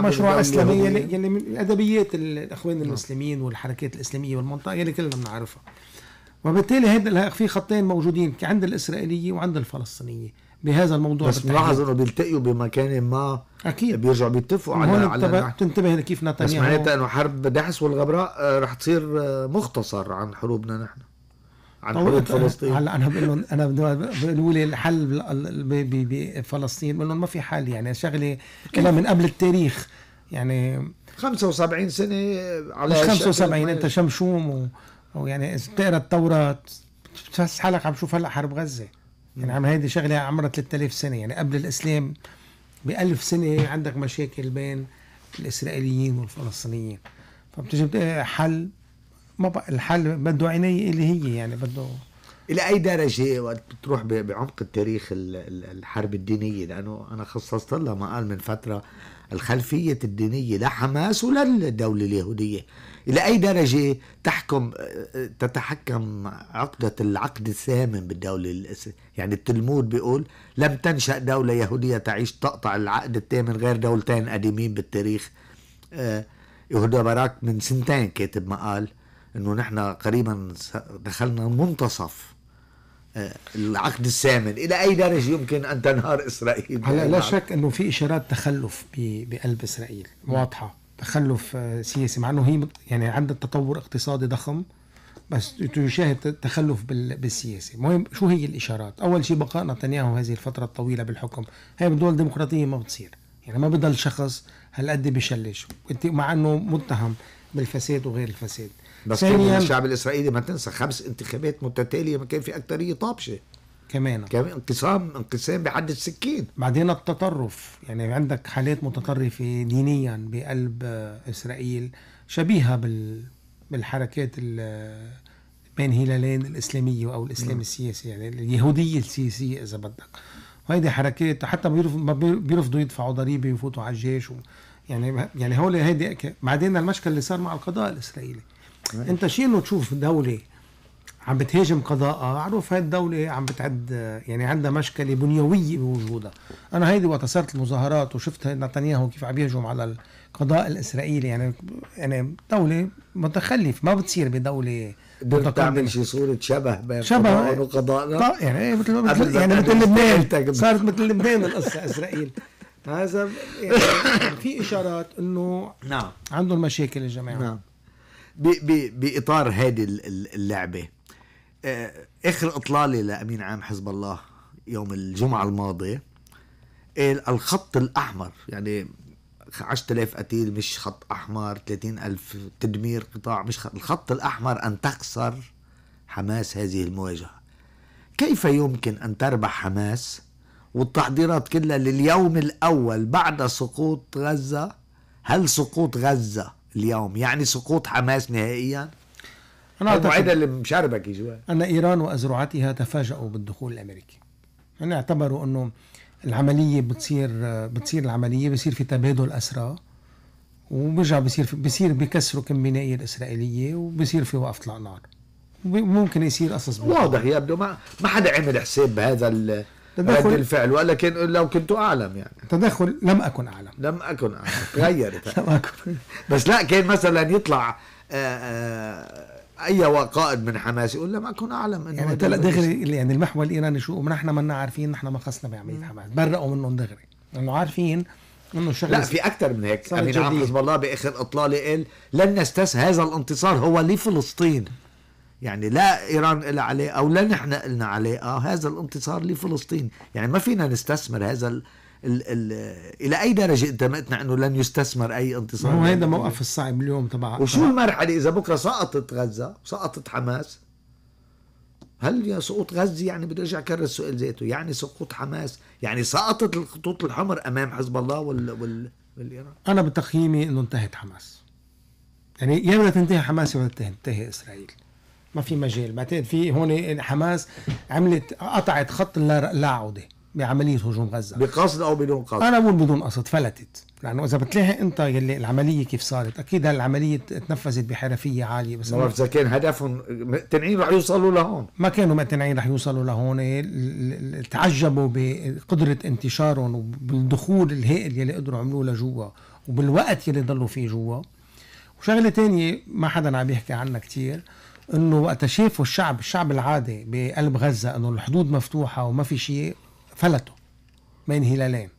مشروع إسلامي يعني من أدبيات الإخوان نعم. المسلمين والحركات الإسلامية والمنطقة يعني كلنا بنعرفها وبالتالي هذا في خطين موجودين عند الإسرائيلية وعند الفلسطينية بهذا الموضوع بس بنلاحظ انه بيلتقوا بمكان ما اكيد بيرجعوا بيتفقوا على على تنتبه كيف نتنياهو بس معناتها انه حرب دحس والغبراء آه، رح تصير آه، مختصر عن حروبنا نحن عن حدود فلسطين هلا انا بقول لهم انا بقولوا لي الحل بفلسطين بقول لهم ما في حل يعني شغله كلها من قبل التاريخ يعني 75 سنه على مش 75 انت شمشوم و... يعني اذا بتقرا التوراه بتحس حالك عم تشوف هلا حرب غزه يعني عم هيدي شغله عمرها 3000 سنه يعني قبل الاسلام ب 1000 سنه عندك مشاكل بين الاسرائيليين والفلسطينيين فبتجي حل ما بقى الحل بده عناية اللي هي يعني بده الى اي درجه وقت بتروح بعمق التاريخ الحرب الدينيه لانه انا خصصت لها مقال من فتره الخلفيه الدينيه لحماس ولا الدوله اليهوديه الى اي درجه تحكم تتحكم عقده العقد الثامن بالدوله يعني التلمود بيقول لم تنشا دوله يهوديه تعيش تقطع العقد الثامن غير دولتين قديمين بالتاريخ آه، يهودا باراك من سنتين كاتب مقال انه نحن قريبا دخلنا منتصف آه، العقد الثامن الى اي درجه يمكن ان تنهار اسرائيل هلا لا نعم. شك انه في اشارات تخلف بقلب اسرائيل واضحه تخلف آه، سياسي مع انه هي يعني عندها تطور اقتصادي ضخم بس تشاهد تخلف بالسياسه المهم شو هي الاشارات اول شيء بقاء نتنياهو هذه الفتره الطويله بالحكم هي بدول الديمقراطيه ما بتصير يعني ما بضل شخص هالقد بشلش مع انه متهم بالفساد وغير الفساد بس ثانيا الشعب الاسرائيلي ما تنسى خمس انتخابات متتاليه ما كان في اكثريه طابشه كمان كان انقسام انقسام بعد السكين بعدين التطرف يعني عندك حالات متطرفه دينيا بقلب اسرائيل شبيهه بال بالحركات بين هلالين الاسلاميه او الاسلام السياسي يعني اليهوديه السياسيه اذا بدك وهيدي حركات حتى ما بيرفضوا يدفعوا ضريبه ويفوتوا على الجيش و... يعني يعني هو هيدي بعدين المشكل اللي صار مع القضاء الاسرائيلي مم. انت شيء انه تشوف دوله عم بتهاجم قضاءها معروف هاي الدولة عم بتعد يعني عندها مشكلة بنيوية بوجودها أنا هيدي وقت صارت المظاهرات وشفت نتنياهو كيف عم يهجم على القضاء الإسرائيلي يعني يعني دولة متخلف ما بتصير بدولة بتعمل شي صورة شبه بين شبه وقضائنا يعني مثل يعني مثل لبنان صارت مثل لبنان القصة إسرائيل هذا يعني في اشارات انه نعم عندهم مشاكل يا جماعه نعم باطار هذه اللعبه آه، اخر اطلاله لامين عام حزب الله يوم الجمعه الماضي الخط الاحمر يعني 10000 قتيل مش خط احمر 30000 تدمير قطاع مش خط الخط الاحمر ان تخسر حماس هذه المواجهه كيف يمكن ان تربح حماس والتحضيرات كلها لليوم الأول بعد سقوط غزة هل سقوط غزة اليوم يعني سقوط حماس نهائيا؟ أنا أعتقد اللي مشاربك جوا أن إيران وأزرعتها تفاجؤوا بالدخول الأمريكي أنا اعتبروا أنه العملية بتصير بتصير العملية بصير في تبادل أسرى وبرجع بصير بصير بكسروا كم بنائية الإسرائيلية وبصير في وقف طلع نار ممكن يصير قصص واضح يبدو ما ما حدا عمل حساب بهذا تدخل رد الفعل ولكن لو كنت اعلم يعني تدخل لم اكن اعلم لم اكن اعلم تغيرت لم اكن بس لا كان مثلا يطلع آآ آه، آآ آه، اي قائد من حماس يقول لم اكن اعلم انه يعني دغري دغري يعني المحور الايراني شو نحن منا عارفين نحن ما خصنا بعمليه حماس برأوا منهم دغري لانه عارفين انه الشغل لا في اكثر من هيك امين عام حزب الله باخر اطلاله قال لن نستس هذا الانتصار هو لفلسطين يعني لا إيران إلى عليه أو لا نحن إلنا عليه آه هذا الانتصار لفلسطين يعني ما فينا نستثمر هذا ال ال الـ إلى أي درجة انت انتمتنا أنه لن يستثمر أي انتصار هو هذا موقف الصعب اليوم تبع وشو المرحلة إذا بكرة سقطت غزة سقطت حماس هل يا سقوط غزة يعني بده يرجع يكرر السؤال ذاته يعني سقوط حماس يعني سقطت الخطوط الحمر أمام حزب الله وال, وال... والإيران أنا بتقييمي أنه انتهت حماس يعني يا بدها تنتهي حماس يا بدها تنتهي إسرائيل ما في مجال بعتقد في هون حماس عملت قطعت خط لا عوده بعمليه هجوم غزه بقصد او بدون قصد انا بقول بدون قصد فلتت لانه اذا بتلاقي انت يلي العمليه كيف صارت اكيد هالعمليه تنفذت بحرفيه عاليه بس ما اذا كان هدفهم تنعين رح يوصلوا لهون ما كانوا مقتنعين رح يوصلوا لهون تعجبوا بقدره انتشارهم وبالدخول الهائل يلي قدروا عملوه لجوا وبالوقت يلي ضلوا فيه جوا وشغله تانية ما حدا عم يحكي عنها كثير انه وقت شافوا الشعب الشعب العادي بقلب غزه انه الحدود مفتوحه وما في شيء فلتوا بين هلالين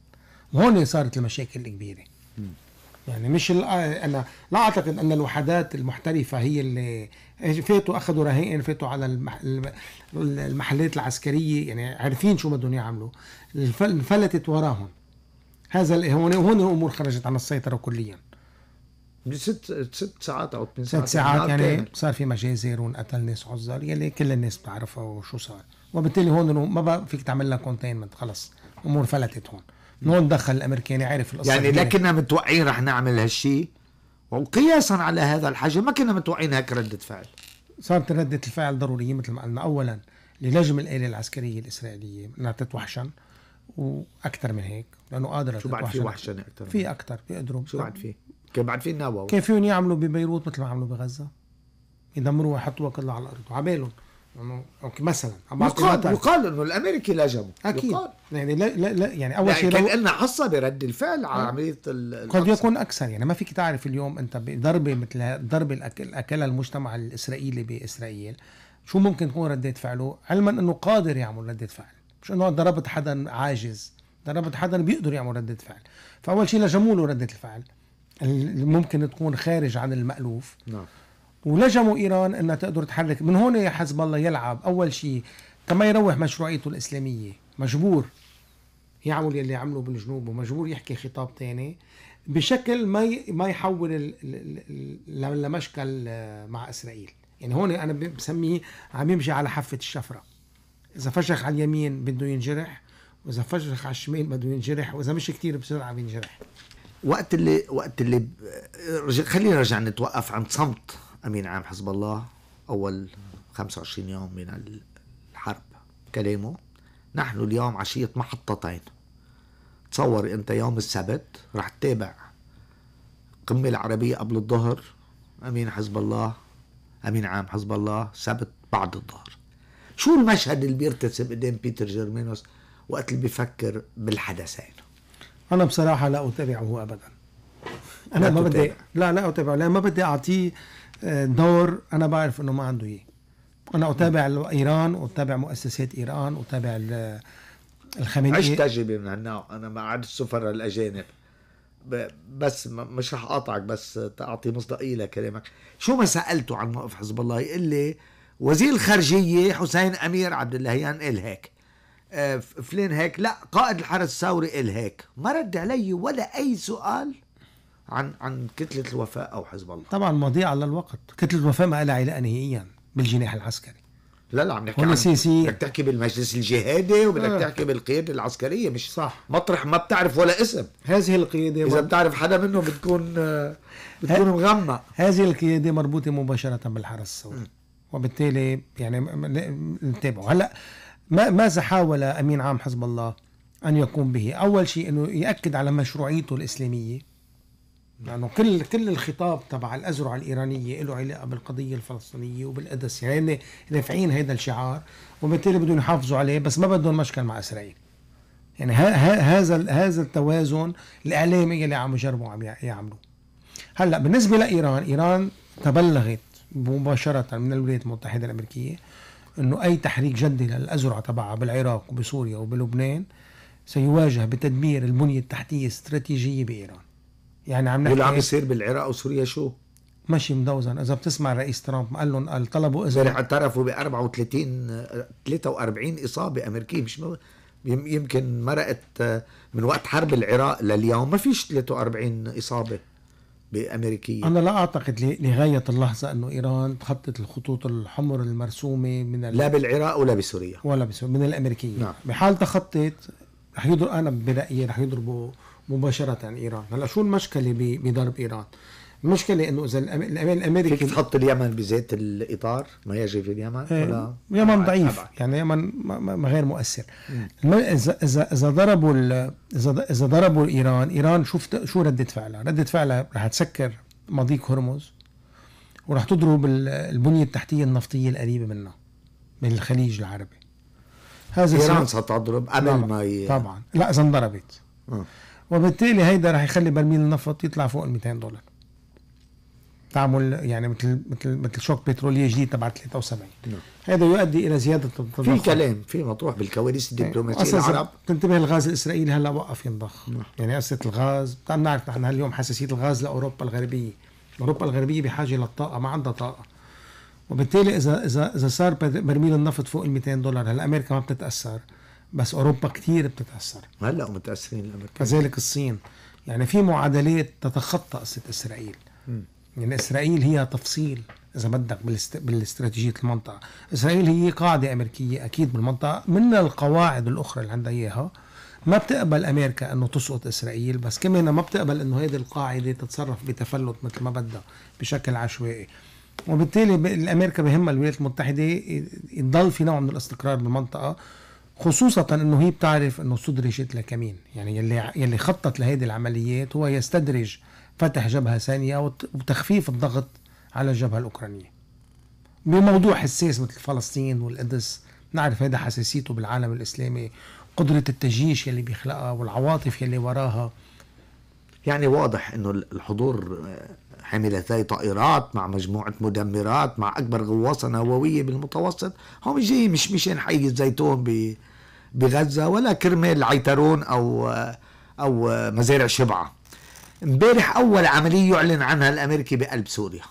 وهون صارت المشاكل الكبيره يعني مش انا لا اعتقد ان الوحدات المحترفه هي اللي فاتوا اخذوا رهائن فاتوا على المحلات العسكريه يعني عارفين شو بدهم يعملوا انفلتت وراهم هذا هون هون الامور خرجت عن السيطره كليا بست ست ساعات او ثمان ساعات ست ساعات يعني, صار في مجازر وانقتل ناس عزل يلي كل الناس بتعرفها وشو صار وبالتالي هون ما بقى فيك تعمل لها كونتينمنت خلص امور فلتت هون هون دخل الامريكاني عارف القصه يعني لا كنا متوقعين رح نعمل هالشيء وقياسا على هذا الحجم ما كنا متوقعين هيك رده فعل صارت ردة الفعل ضرورية مثل ما قلنا أولا لنجم الآلة العسكرية الإسرائيلية أنها تتوحشن وأكثر من هيك لأنه قادرة شو بعد في وحشنة أكثر في أكثر بيقدروا شو بعد في بعد في نووي كان فيهم يعملوا ببيروت مثل ما عملوا بغزه يدمروها يحطوها كلها على الارض وعبالهم انه يعني اوكي مثلا وقال يقال انه الامريكي لجموا اكيد يقال. يعني لا لا, لا يعني اول يعني شيء كان لو... لنا حصه برد الفعل على آه. عمليه قد يكون اكثر يعني ما فيك تعرف اليوم انت بضربه مثل الضربه اللي اكلها المجتمع الاسرائيلي باسرائيل شو ممكن تكون رده فعله علما انه قادر يعمل رده فعل مش انه ضربت حدا عاجز ضربت حدا بيقدر يعمل رده فعل فاول شيء لجموا له رده الفعل ممكن تكون خارج عن المألوف نعم ولجموا ايران انها تقدر تحرك من هون يا حزب الله يلعب اول شيء كما يروح مشروعيته الاسلاميه مجبور يعمل يلي عمله بالجنوب ومجبور يحكي خطاب تاني بشكل ما ما يحول لمشكل آه، مع اسرائيل يعني هون انا بسميه عم يمشي على حافه الشفره اذا فشخ على اليمين بده ينجرح واذا فشخ على الشمال بده ينجرح واذا مش كتير بسرعه بينجرح وقت اللي وقت اللي رج... خلينا نرجع نتوقف عند صمت امين عام حزب الله اول 25 يوم من الحرب كلامه نحن اليوم عشيه محطتين تصور انت يوم السبت رح تتابع القمه العربيه قبل الظهر امين حزب الله امين عام حزب الله سبت بعد الظهر شو المشهد اللي بيرتسم قدام بيتر جيرمينوس وقت اللي بيفكر بالحدثين انا بصراحه لا اتابعه ابدا انا ما بدي لا لا اتابعه لا ما بدي اعطيه آه، دور انا بعرف انه ما عنده اياه انا اتابع ايران واتابع مؤسسات ايران واتابع الخميني عشت تجربه من هالنوع انا مع عدد السفراء الاجانب بس مش رح اقاطعك بس تعطي مصداقيه لكلامك شو ما سالته عن موقف حزب الله يقول لي وزير الخارجيه حسين امير عبد الله ينقل هيك آه، فلين هيك لا قائد الحرس الثوري قال هيك ما رد علي ولا اي سؤال عن عن كتله الوفاء او حزب الله طبعا مضيعه للوقت كتله الوفاء ما لها علاقه نهائيا بالجناح العسكري لا لا عم نحكي عن سيسي بدك تحكي بالمجلس الجهادي وبدك آه. تحكي بالقياده العسكريه مش صح مطرح ما بتعرف ولا اسم هذه القياده اذا بتعرف حدا منهم بتكون آه، بتكون مغمق هذه القياده مربوطه مباشره بالحرس الثوري وبالتالي يعني نتابعه هلا ما ماذا حاول امين عام حزب الله ان يقوم به؟ اول شيء انه ياكد على مشروعيته الاسلاميه لانه يعني كل كل الخطاب تبع الازرع الايرانيه له علاقه بالقضيه الفلسطينيه وبالقدس يعني هن رافعين هذا الشعار وبالتالي بدهم يحافظوا عليه بس ما بدهم مشكل مع اسرائيل يعني هذا هذا التوازن الاعلامي اللي عم يجربوا عم يعملوه هلا بالنسبه لايران ايران تبلغت مباشره من الولايات المتحده الامريكيه انه اي تحريك جدي للازرع تبعها بالعراق وبسوريا وبلبنان سيواجه بتدمير البنيه التحتيه الاستراتيجيه بايران يعني عم نحكي واللي عم إيه؟ يصير بالعراق وسوريا شو؟ ماشي مدوزن اذا بتسمع الرئيس ترامب قال لهم قال طلبوا اذن اعترفوا ب 34 43 اصابه امريكيه مش يمكن مرقت آه، من وقت حرب العراق لليوم ما فيش 43 اصابه بامريكيه انا لا اعتقد لغايه اللحظه انه ايران تخطط الخطوط الحمر المرسومه من لا بالعراق ولا بسوريا ولا بسوريا من الامريكيه نعم. بحال تخطت رح يضرب انا برايي رح يضربوا مباشره ايران هلا شو المشكله بضرب ايران المشكله انه اذا الامان الامريكي فيك تحط اليمن بذات الاطار ما يجري في اليمن إيه، ولا اليمن ضعيف أبعد. يعني اليمن غير مؤثر اذا اذا ضربوا اذا ضربوا ايران ايران شو شو رده فعلها رده فعلها رح تسكر مضيق هرمز ورح تضرب البنيه التحتيه النفطيه القريبه منها من الخليج العربي هذا ايران ستضرب قبل ما ي... طبعا لا اذا انضربت آه. وبالتالي هيدا رح يخلي برميل النفط يطلع فوق ال 200 دولار تعمل يعني مثل مثل مثل شوك بتروليه جديد تبع 73 نعم. هذا يؤدي الى زياده التضخم في كلام في مطروح بالكواليس الدبلوماسيه العرب تنتبه الغاز الاسرائيلي هلا وقف ينضخ نعم. يعني قصه الغاز بنعرف نعم، نحن اليوم حساسيه الغاز لاوروبا الغربيه اوروبا الغربيه بحاجه للطاقه ما عندها طاقه وبالتالي اذا اذا اذا صار برميل النفط فوق ال 200 دولار هلا امريكا ما بتتاثر بس اوروبا كثير بتتاثر هلا متاثرين الامريكان كذلك الصين يعني في معادلات تتخطى قصه اسرائيل يعني اسرائيل هي تفصيل اذا بدك بالاستراتيجيه المنطقه، اسرائيل هي قاعده امريكيه اكيد بالمنطقه من القواعد الاخرى اللي عندها اياها ما بتقبل امريكا انه تسقط اسرائيل بس كمان ما بتقبل انه هذه القاعده تتصرف بتفلت مثل ما بدها بشكل عشوائي وبالتالي الامريكا بهمها الولايات المتحده يضل في نوع من الاستقرار بالمنطقه خصوصا انه هي بتعرف انه استدرجت لكمين يعني يلي يلي خطط لهذه العمليات هو يستدرج فتح جبهة ثانية وتخفيف الضغط على الجبهة الأوكرانية بموضوع حساس مثل فلسطين والقدس نعرف هذا حساسيته بالعالم الإسلامي قدرة التجيش يلي بيخلقها والعواطف يلي وراها يعني واضح انه الحضور آه، حملتي طائرات مع مجموعة مدمرات مع أكبر غواصة نووية بالمتوسط هم جاي مش مشان حي الزيتون بغزة ولا كرمال عيترون أو آه، أو آه، مزارع شبعة امبارح أول عملية يعلن عنها الأمريكي بقلب سوريا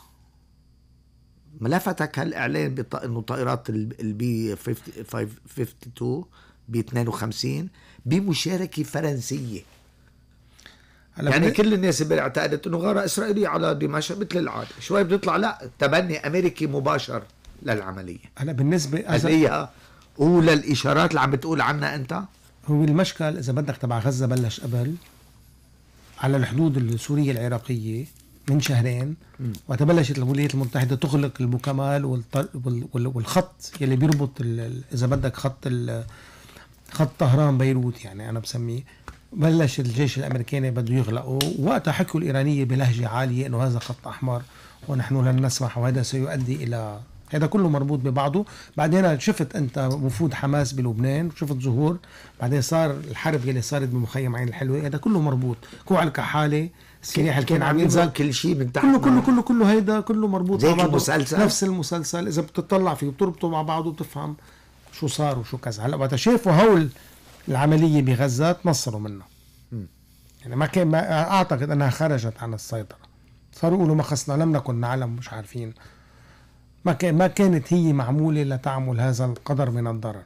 ما لفتك هالإعلان بط... إنه طائرات البي 52 بي 52 بمشاركة فرنسية يعني كل الناس امبارح اعتقدت انه غاره اسرائيليه على دمشق مثل العاده، شوي بتطلع لا تبني امريكي مباشر للعمليه هلا بالنسبه أز... هي اولى الاشارات اللي عم بتقول عنها انت؟ هو المشكل اذا بدك تبع غزه بلش قبل على الحدود السورية العراقية من شهرين وتبلشت الولايات المتحدة تغلق البوكمال والخط يلي بيربط إذا بدك خط خط طهران بيروت يعني أنا بسميه بلش الجيش الامريكي بده يغلقه وقتها حكوا الايرانيه بلهجه عاليه انه هذا خط احمر ونحن لن نسمح وهذا سيؤدي الى هذا كله مربوط ببعضه بعدين شفت انت وفود حماس بلبنان وشفت ظهور بعدين صار الحرب يلي يعني صارت بمخيم عين الحلوه هذا كله مربوط كوع الكحاله السلاح اللي كان عم ينزل كل شيء من تحت كله كله كله كله هيدا كله مربوط زي المسلسل نفس المسلسل اذا بتطلع فيه بتربطه مع بعضه بتفهم شو صار وشو كذا هلا وقت شافوا هول العمليه بغزه تنصروا منها يعني ما كان ما اعتقد انها خرجت عن السيطره صاروا يقولوا ما خصنا لم نكن نعلم مش عارفين ما ما كانت هي معمولة لتعمل هذا القدر من الضرر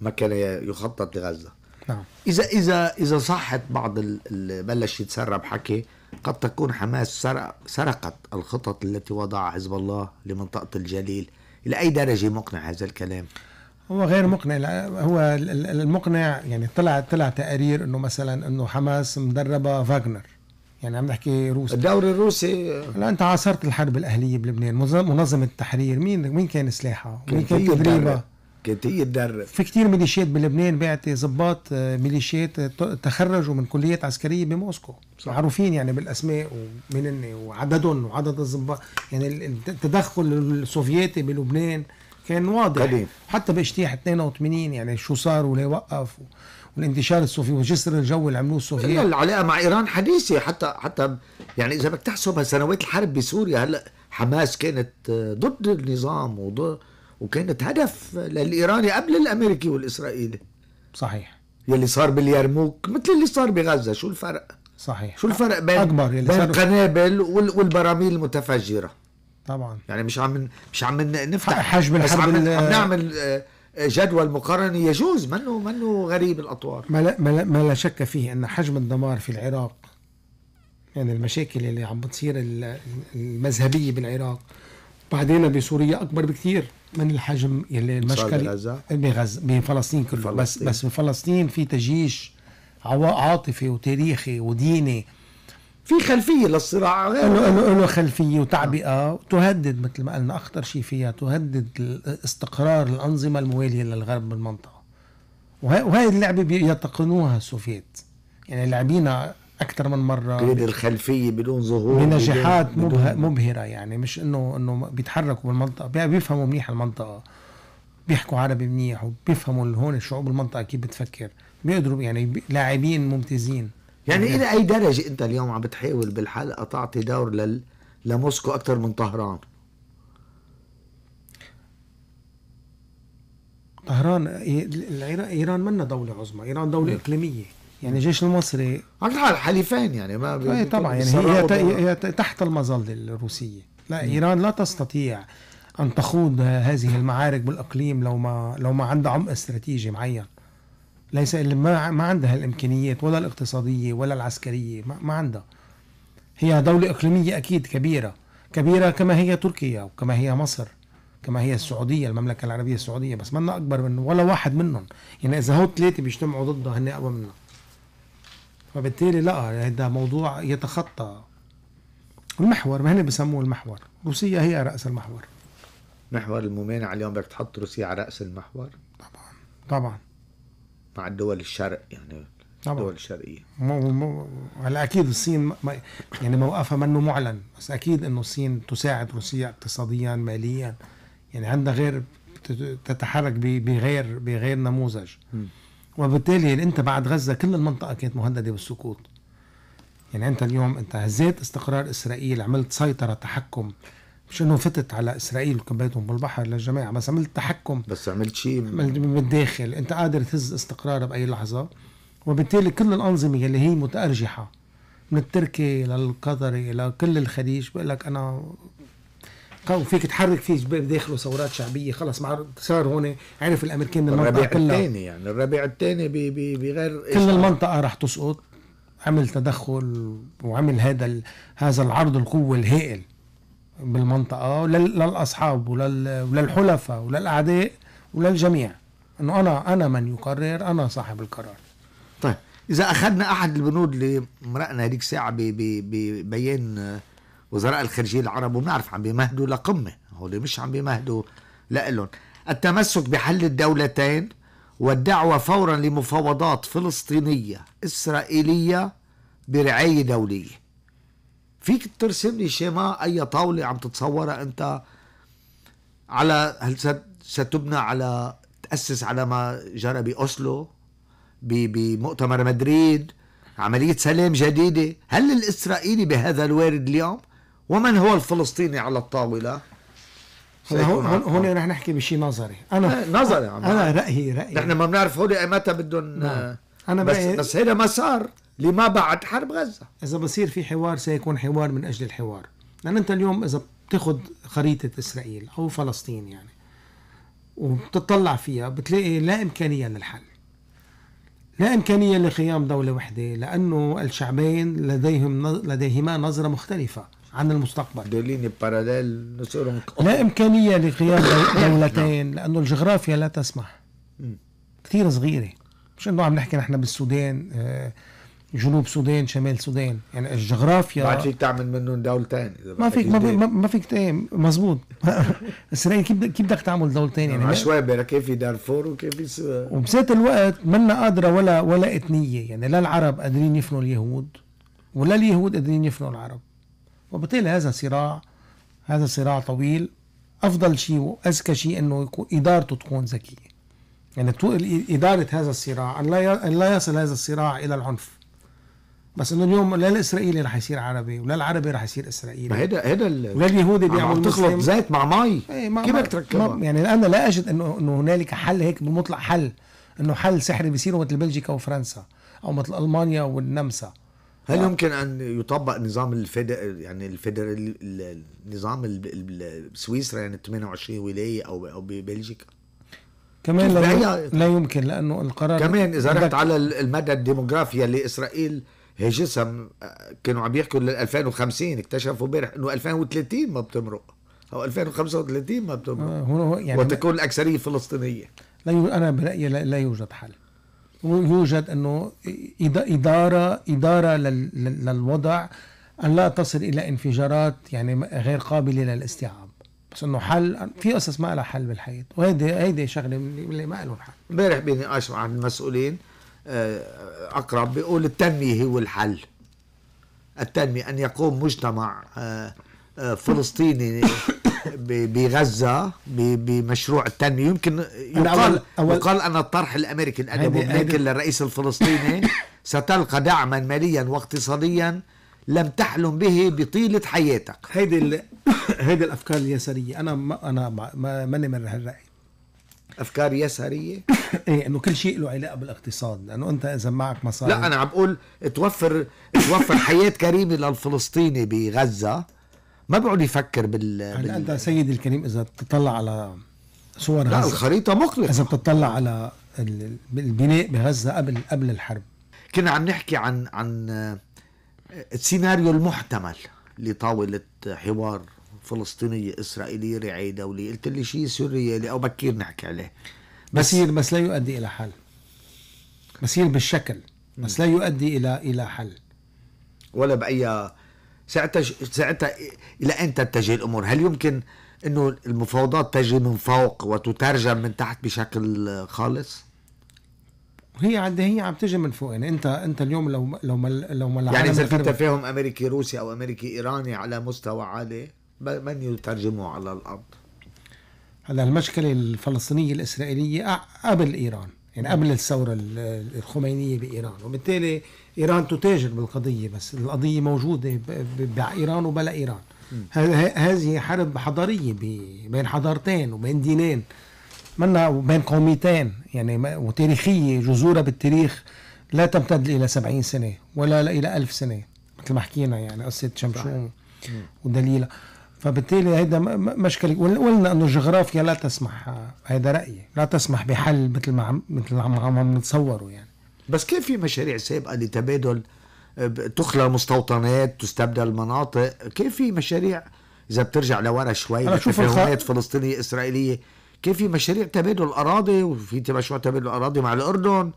ما كان يخطط لغزة نعم. إذا إذا إذا صحت بعض بلش يتسرب حكي قد تكون حماس سرق سرقت الخطط التي وضعها حزب الله لمنطقة الجليل إلى أي درجة مقنع هذا الكلام؟ هو غير مقنع هو المقنع يعني طلع طلع تقارير انه مثلا انه حماس مدربه فاغنر يعني عم نحكي روسيا الدوري الروسي لا انت عاصرت الحرب الاهليه بلبنان منظمه التحرير مين مين كان سلاحها مين كان تدريبها كانت هي تدرب في كثير ميليشيات بلبنان بعت ضباط آه، ميليشيات آه، تخرجوا من كليات عسكريه بموسكو معروفين يعني بالاسماء ومن وعددهم وعدد الضباط يعني التدخل السوفيتي بلبنان كان واضح قديم. حتى باجتياح 82 يعني شو صار وليه وقف و... من انتشار الصوفي وجسر الجو اللي عملوه الصوفيين لا العلاقه مع ايران حديثه حتى حتى يعني اذا بدك تحسب سنوات الحرب بسوريا هلا حماس كانت ضد النظام وضد وكانت هدف للايراني قبل الامريكي والاسرائيلي صحيح يلي صار باليرموك مثل اللي صار بغزه شو الفرق صحيح شو الفرق بين اكبر بين القنابل والبراميل المتفجره طبعا يعني مش عم مش عم نفتح حجم الحرب عم, عم نعمل آه، جدول مقارنه يجوز منه منه غريب الاطوار ما لا, ما لا, ما لا شك فيه ان حجم الدمار في العراق يعني المشاكل اللي عم بتصير المذهبيه بالعراق بعدين بسوريا اكبر بكثير من الحجم اللي المشكله بغزه بفلسطين كله فلسطين. بس بس بفلسطين في تجيش عاطفي وتاريخي وديني في خلفيه للصراع له له خلفيه وتعبئه وتهدد مثل ما قلنا اخطر شيء فيها تهدد استقرار الانظمه المواليه للغرب بالمنطقه وهي اللعبه بيتقنوها السوفيت يعني لاعبينا اكثر من مره غير الخلفيه بدون ظهور بنجاحات مبهره يعني مش انه انه بيتحركوا بالمنطقه بيفهموا منيح المنطقه بيحكوا عربي منيح وبيفهموا هون شعوب المنطقه كيف بتفكر بيقدروا يعني لاعبين ممتازين يعني إيه. الى اي درجه انت اليوم عم بتحاول بالحلقه تعطي دور لل... لموسكو اكثر من طهران طهران ايران منا دوله عظمى ايران دوله إيه. اقليميه يعني الجيش المصري على حال حليفين يعني ما إيه، بي... طبعا يعني هي, هي, هي تحت المظله الروسيه لا م. ايران لا تستطيع ان تخوض هذه المعارك بالاقليم لو ما لو ما عندها عمق استراتيجي معين ليس اللي ما, ما عندها الامكانيات ولا الاقتصاديه ولا العسكريه ما, ما عندها هي دوله اقليميه اكيد كبيره كبيره كما هي تركيا وكما هي مصر كما هي السعوديه المملكه العربيه السعوديه بس منا اكبر من ولا واحد منهم يعني اذا هو ثلاثه بيجتمعوا ضدها هن اقوى منها فبالتالي لا هذا موضوع يتخطى المحور ما هن بسموه المحور روسيا هي راس المحور محور الممانعه اليوم بدك تحط روسيا على راس المحور طبعا طبعا مع الدول الشرق يعني طبعا. الدول الشرقية مو مو هلا اكيد الصين ما يعني موقفها منه معلن بس اكيد انه الصين تساعد روسيا اقتصاديا ماليا يعني عندها غير تتحرك بغير بغير نموذج م. وبالتالي يعني انت بعد غزه كل المنطقه كانت مهدده بالسقوط يعني انت اليوم انت هزيت استقرار اسرائيل عملت سيطره تحكم مش انه فتت على اسرائيل وكبيتهم بالبحر للجماعه بس عملت تحكم بس عملت شيء من الداخل انت قادر تهز استقرارها باي لحظه وبالتالي كل الانظمه اللي هي متارجحه من التركي للقطري لكل الخليج بقول لك انا فيك تحرك فيه داخله ثورات شعبيه خلص مع صار هون عرف الامريكان الربيع الثاني يعني الربيع الثاني بغير كل المنطقه رح تسقط عمل تدخل وعمل هذا هذا العرض القوه الهائل بالمنطقه آه، للاصحاب وللحلفاء وللاعداء وللجميع انه انا انا من يقرر انا صاحب القرار طيب اذا اخذنا احد البنود اللي مرقنا هذيك ساعه ببيان وزراء الخارجيه العرب وبنعرف عم بيمهدوا لقمه هول مش عم بيمهدوا لإلهم التمسك بحل الدولتين والدعوه فورا لمفاوضات فلسطينيه اسرائيليه برعايه دوليه فيك ترسم لي شيماء اي طاوله عم تتصورها انت على هل ستبنى على تاسس على ما جرى باوسلو بمؤتمر مدريد عمليه سلام جديده هل الاسرائيلي بهذا الوارد اليوم ومن هو الفلسطيني على الطاوله هلا هون هون رح نحكي بشيء نظري انا إيه، نظري عم انا رايي رايي نحن ما بنعرف هول ايمتى بدهم نعم. آه، انا بس بس هيدا مسار لما بعد حرب غزة إذا بصير في حوار سيكون حوار من أجل الحوار لأن أنت اليوم إذا بتاخد خريطة إسرائيل أو فلسطين يعني وبتطلع فيها بتلاقي لا إمكانية للحل لا إمكانية لقيام دولة وحدة لأنه الشعبين لديهم لديهما نظرة مختلفة عن المستقبل دوليني باراليل لا إمكانية لقيام دولتين لأنه الجغرافيا لا تسمح كثير صغيرة مش انه عم نحكي نحن بالسودان آه جنوب سودان شمال سودان يعني الجغرافيا ما فيك تعمل منهم دولتين ما فيك ما, فيك مزبوط اسرائيل كيف كيف بدك تعمل دولتين يعني عشوائي كيف في دارفور وكيف في وبذات الوقت منا قادره ولا ولا اثنيه يعني لا العرب قادرين يفنوا اليهود ولا اليهود قادرين يفنوا العرب وبالتالي هذا صراع هذا صراع طويل افضل شيء واذكى شيء انه يكون ادارته تكون ذكيه يعني اداره هذا الصراع ان لا يصل هذا الصراع الى العنف بس انه اليوم لا الاسرائيلي رح يصير عربي ولا العربي رح يصير اسرائيلي ما هيدا هيدا ولا اليهودي بيعمل تخلط زيت مع مي ايه كيف بدك تركبها؟ يعني انا لا اجد انه انه هنالك حل هيك بمطلق حل انه حل سحري بيصير مثل بلجيكا وفرنسا او مثل المانيا والنمسا هل ف... يمكن ان يطبق نظام الفيد يعني الفيدرال النظام سويسرا يعني 28 ولايه او او ببلجيكا؟ كمان لا, لا يمكن لانه القرار كمان اذا رحت على المدى الديموغرافيا لاسرائيل هيجسم آه، كانوا عم يحكوا لل 2050 اكتشفوا امبارح انه 2030 ما بتمرق او 2035 ما بتمرق آه هو يعني وتكون الاكثريه فلسطينيه لا انا برايي لا يوجد حل يوجد انه اداره اداره للوضع ان لا تصل الى انفجارات يعني غير قابله للاستيعاب بس انه حل في قصص ما لها حل بالحياه وهيدي هيدي شغله اللي ما لهم حل امبارح بنقاش مع المسؤولين آه، أقرب بيقول التنمية هو الحل التنمية أن يقوم مجتمع آه، آه، فلسطيني بغزة بمشروع التنمية يمكن يقال, أول يقال أن الطرح الأمريكي الأدب الامريكي للرئيس الفلسطيني ستلقى دعما ماليا واقتصاديا لم تحلم به بطيلة حياتك هيدي هيدي الأفكار اليسارية أنا ما أنا ماني من هالرأي أفكار يسارية ايه انه كل شيء له علاقه بالاقتصاد لانه انت اذا معك مصاري لا انا عم بقول توفر توفر حياه كريمه للفلسطيني بغزه ما بيقعد يفكر بال, يعني بال... انت سيدي الكريم اذا تطلع على صور غزه لا الخريطه مقلقه اذا بتطلع على البناء بغزه قبل قبل الحرب كنا عم نحكي عن عن السيناريو المحتمل لطاوله حوار فلسطينيه اسرائيليه رعايه دوليه قلت لي شيء سوريالي او بكير نحكي عليه مسير بس لا يؤدي الى حل مسير بالشكل بس لا يؤدي الى الى حل ولا باي ساعتها ساعتها الى اين تتجه الامور؟ هل يمكن انه المفاوضات تجي من فوق وتترجم من تحت بشكل خالص؟ هي عند هي عم تجي من فوق يعني انت انت اليوم لو لو ما لو ما يعني اذا في تفاهم امريكي روسي او امريكي ايراني على مستوى عالي من يترجمه على الارض؟ هلا المشكله الفلسطينيه الاسرائيليه قبل ايران يعني قبل الثورة الخمينية بإيران وبالتالي إيران تتاجر بالقضية بس القضية موجودة بإيران وبلا إيران هذه حرب حضارية بين حضارتين وبين دينين منا وبين قوميتين يعني وتاريخية جذورها بالتاريخ لا تمتد إلى سبعين سنة ولا إلى ألف سنة مثل ما حكينا يعني قصة شمشون ودليلة فبالتالي هيدا مشكلة قلنا انه الجغرافيا لا تسمح هيدا رايي لا تسمح بحل مثل ما عم مثل ما عم نتصوره يعني بس كان في مشاريع سابقه لتبادل تخلى مستوطنات تستبدل مناطق كان في مشاريع اذا بترجع لورا شوي تفاهمات فلسطينيه اسرائيليه كان في مشاريع تبادل اراضي وفي مشروع تبادل اراضي مع الاردن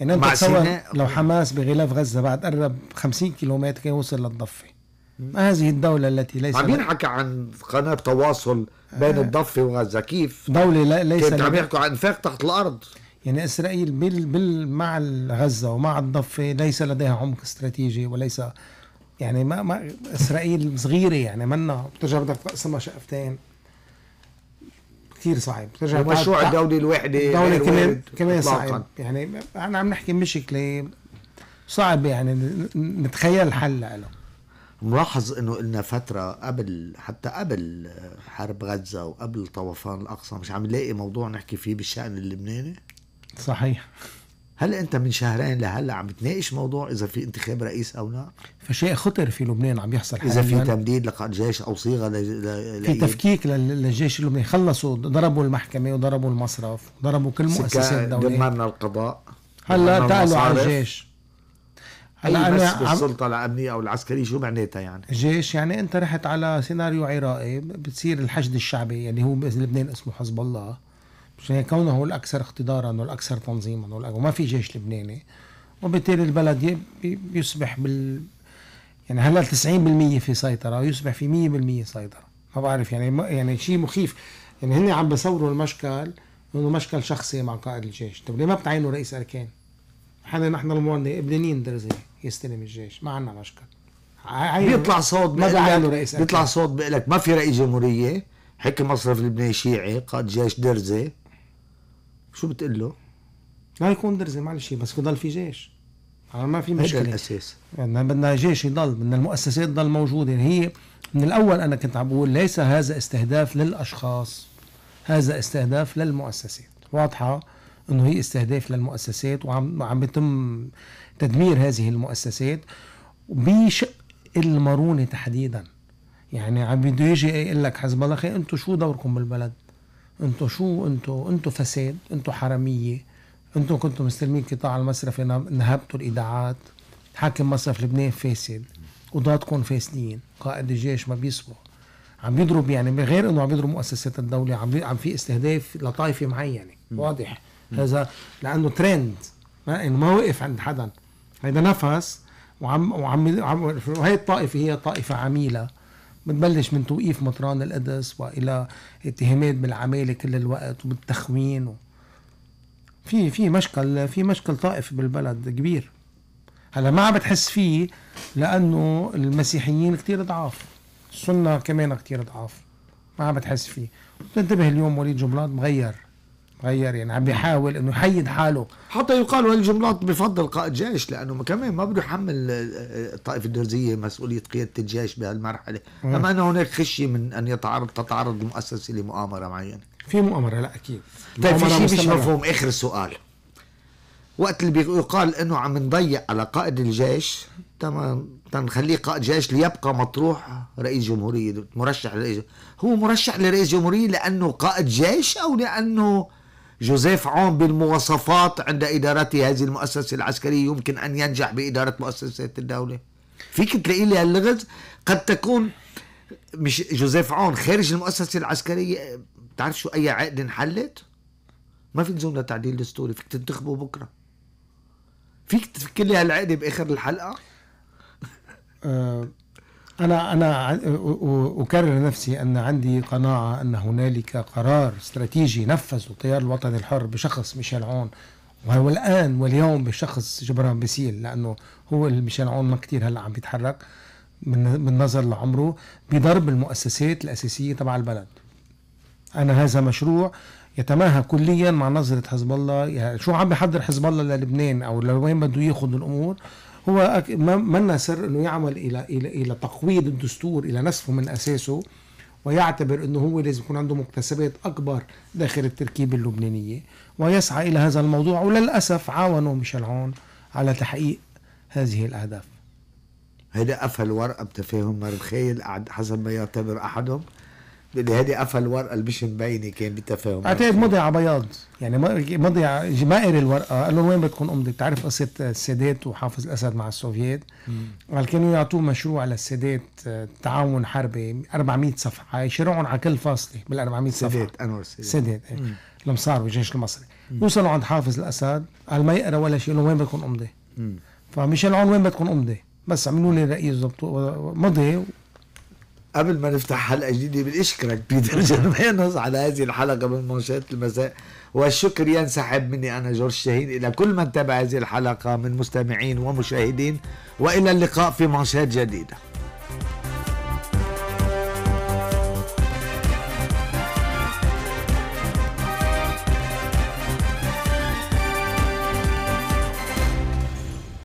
يعني انت مع سيناء لو حماس بغلاف غزه بعد قرب 50 كيلومتر كان يوصل للضفه ما هذه الدولة التي ليس عم ينحكى عن قناة تواصل بين آه الضفة كيف؟ دولة لا ليس كانت عم يحكوا عن انفاق تحت الأرض يعني إسرائيل بال بال مع غزة ومع الضفة ليس لديها عمق استراتيجي وليس يعني ما ما إسرائيل صغيرة يعني منا بترجع بدك تقسمها شقفتين كثير صعب بترجع مشروع الدولة الوحدة الدولة كمان كمان صعب يعني أنا عم نحكي مشكلة صعب يعني نتخيل حل له ملاحظ انه قلنا فتره قبل حتى قبل حرب غزه وقبل طوفان الاقصى مش عم نلاقي موضوع نحكي فيه بالشان اللبناني صحيح هل انت من شهرين لهلا عم تناقش موضوع اذا في انتخاب رئيس او لا؟ فشيء خطر في لبنان عم يحصل حاليا اذا في تمديد لقاء جيش او صيغه ل... ل... في تفكيك للجيش اللبناني خلصوا ضربوا المحكمه وضربوا المصرف وضربوا كل مؤسسات الدوله دمرنا القضاء هلا تعالوا على الجيش هلا انا عم... بالسلطه الامنيه او العسكريه شو معناتها يعني؟ جيش يعني انت رحت على سيناريو عراقي بتصير الحشد الشعبي يعني هو بلبنان اسمه حزب الله مشان كونه هو الاكثر اقتدارا والاكثر تنظيما وما في جيش لبناني وبالتالي البلد يصبح بال يعني هلا 90% في سيطره ويصبح في 100% سيطره ما بعرف يعني يعني شيء مخيف يعني هن عم بصوروا المشكل انه مشكل شخصي مع قائد الجيش طب ليه ما بتعينوا رئيس اركان؟ حنا نحن المواطنين لبنانيين درزين يستلم الجيش ما عندنا مشكل بيطلع صوت ماذا عنده رئيس بيطلع صوت بيقول لك ما في رئيس جمهوريه حكي مصرف لبناني شيعي قائد جيش درزه شو بتقول له؟ لا يكون درزه معلش بس يضل في جيش ما في مشكله الاساس يعني بدنا جيش يضل بدنا المؤسسات تضل موجوده يعني هي من الاول انا كنت عم بقول ليس هذا استهداف للاشخاص هذا استهداف للمؤسسات واضحه انه هي استهداف للمؤسسات وعم عم بيتم تدمير هذه المؤسسات بشق المارونه تحديدا يعني عم بده يجي يقول لك حزب الله خي انتم شو دوركم بالبلد؟ انتم شو انتم انتم فساد، انتم حراميه، انتم كنتم مستلمين قطاع المصرفي نهبتوا الايداعات، حاكم مصرف لبنان فاسد، قضاتكم فاسدين، قائد الجيش ما بيسمع عم بيضرب يعني غير انه عم بيضرب مؤسسات الدوله عم عم في استهداف لطائفه معينه واضح هذا لانه ترند ما انه ما وقف عند حدا هيدا نفس وعم وعم, وهي الطائفه هي طائفه عميله بتبلش من توقيف مطران القدس والى اتهامات بالعماله كل الوقت وبالتخوين و... في في مشكل في مشكل طائفي بالبلد كبير هلا ما عم بتحس فيه لانه المسيحيين كتير ضعاف السنه كمان كتير ضعاف ما عم بتحس فيه بتنتبه اليوم وليد جملات مغير غير يعني عم بيحاول انه يحيد حاله حتى يقال هالجملات بفضل قائد جيش لانه كمان ما بده يحمل الطائفه آه، آه، الدرزيه مسؤوليه قياده الجيش بهالمرحله اما ان هناك خشيه من ان يتعرض تتعرض المؤسسه لمؤامره معينه في مؤامره لا اكيد طيب في شيء مش مفهوم اخر سؤال وقت اللي بيقال انه عم نضيق على قائد الجيش تمام تنخليه قائد جيش ليبقى مطروح رئيس جمهوريه مرشح لرئيس هو مرشح لرئيس جمهوريه لانه قائد جيش او لانه جوزيف عون بالمواصفات عند إدارته هذه المؤسسة العسكرية يمكن أن ينجح بإدارة مؤسسة الدولة فيك تلاقي لي هاللغز قد تكون مش جوزيف عون خارج المؤسسة العسكرية بتعرف شو أي عقد انحلت ما في لزوم لتعديل دستوري فيك تنتخبه بكرة فيك تفكر لي هالعقد بآخر الحلقة آه، أنا أنا أكرر نفسي أن عندي قناعة أن هنالك قرار استراتيجي نفذه التيار الوطني الحر بشخص ميشيل عون وهو الآن واليوم بشخص جبران بسيل لأنه هو ميشيل عون ما كثير هلا عم بيتحرك من من نظر لعمره بضرب المؤسسات الأساسية تبع البلد أنا هذا مشروع يتماهى كليا مع نظرة حزب الله يعني شو عم بحضر حزب الله للبنان أو لوين بده ياخذ الأمور هو من سر انه يعمل الى الى الى تقويض الدستور الى نسفه من اساسه ويعتبر انه هو لازم يكون عنده مكتسبات اكبر داخل التركيبه اللبنانيه ويسعى الى هذا الموضوع وللاسف عاونوا ميشيل عون على تحقيق هذه الاهداف هيدا قفل ورقه بتفاهم مرخيل حسب ما يعتبر احدهم اللي هادي قفل الورقه اللي مش مبينه كان بالتفاهم اعتقد مضي على بياض يعني مضي ما قري الورقه قال لهم وين بدكم امضي بتعرف قصه السادات وحافظ الاسد مع السوفييت قال كانوا يعطوه مشروع للسادات آه، تعاون حربي 400 صفحه يشرعهم على كل فاصله بال 400 صفحه سادات انور سادات المصار إيه. والجيش المصري وصلوا عند حافظ الاسد قال ما يقرا ولا شيء وين بدكم امضي فميشيل عون وين بدكم امضي بس عملوا لي رئيس ضبط مضي قبل ما نفتح حلقة جديدة بنشكرك بيتر جرمانوس على هذه الحلقة من منشات المساء والشكر ينسحب مني أنا جورج شاهين إلى كل من تابع هذه الحلقة من مستمعين ومشاهدين وإلى اللقاء في منشات جديدة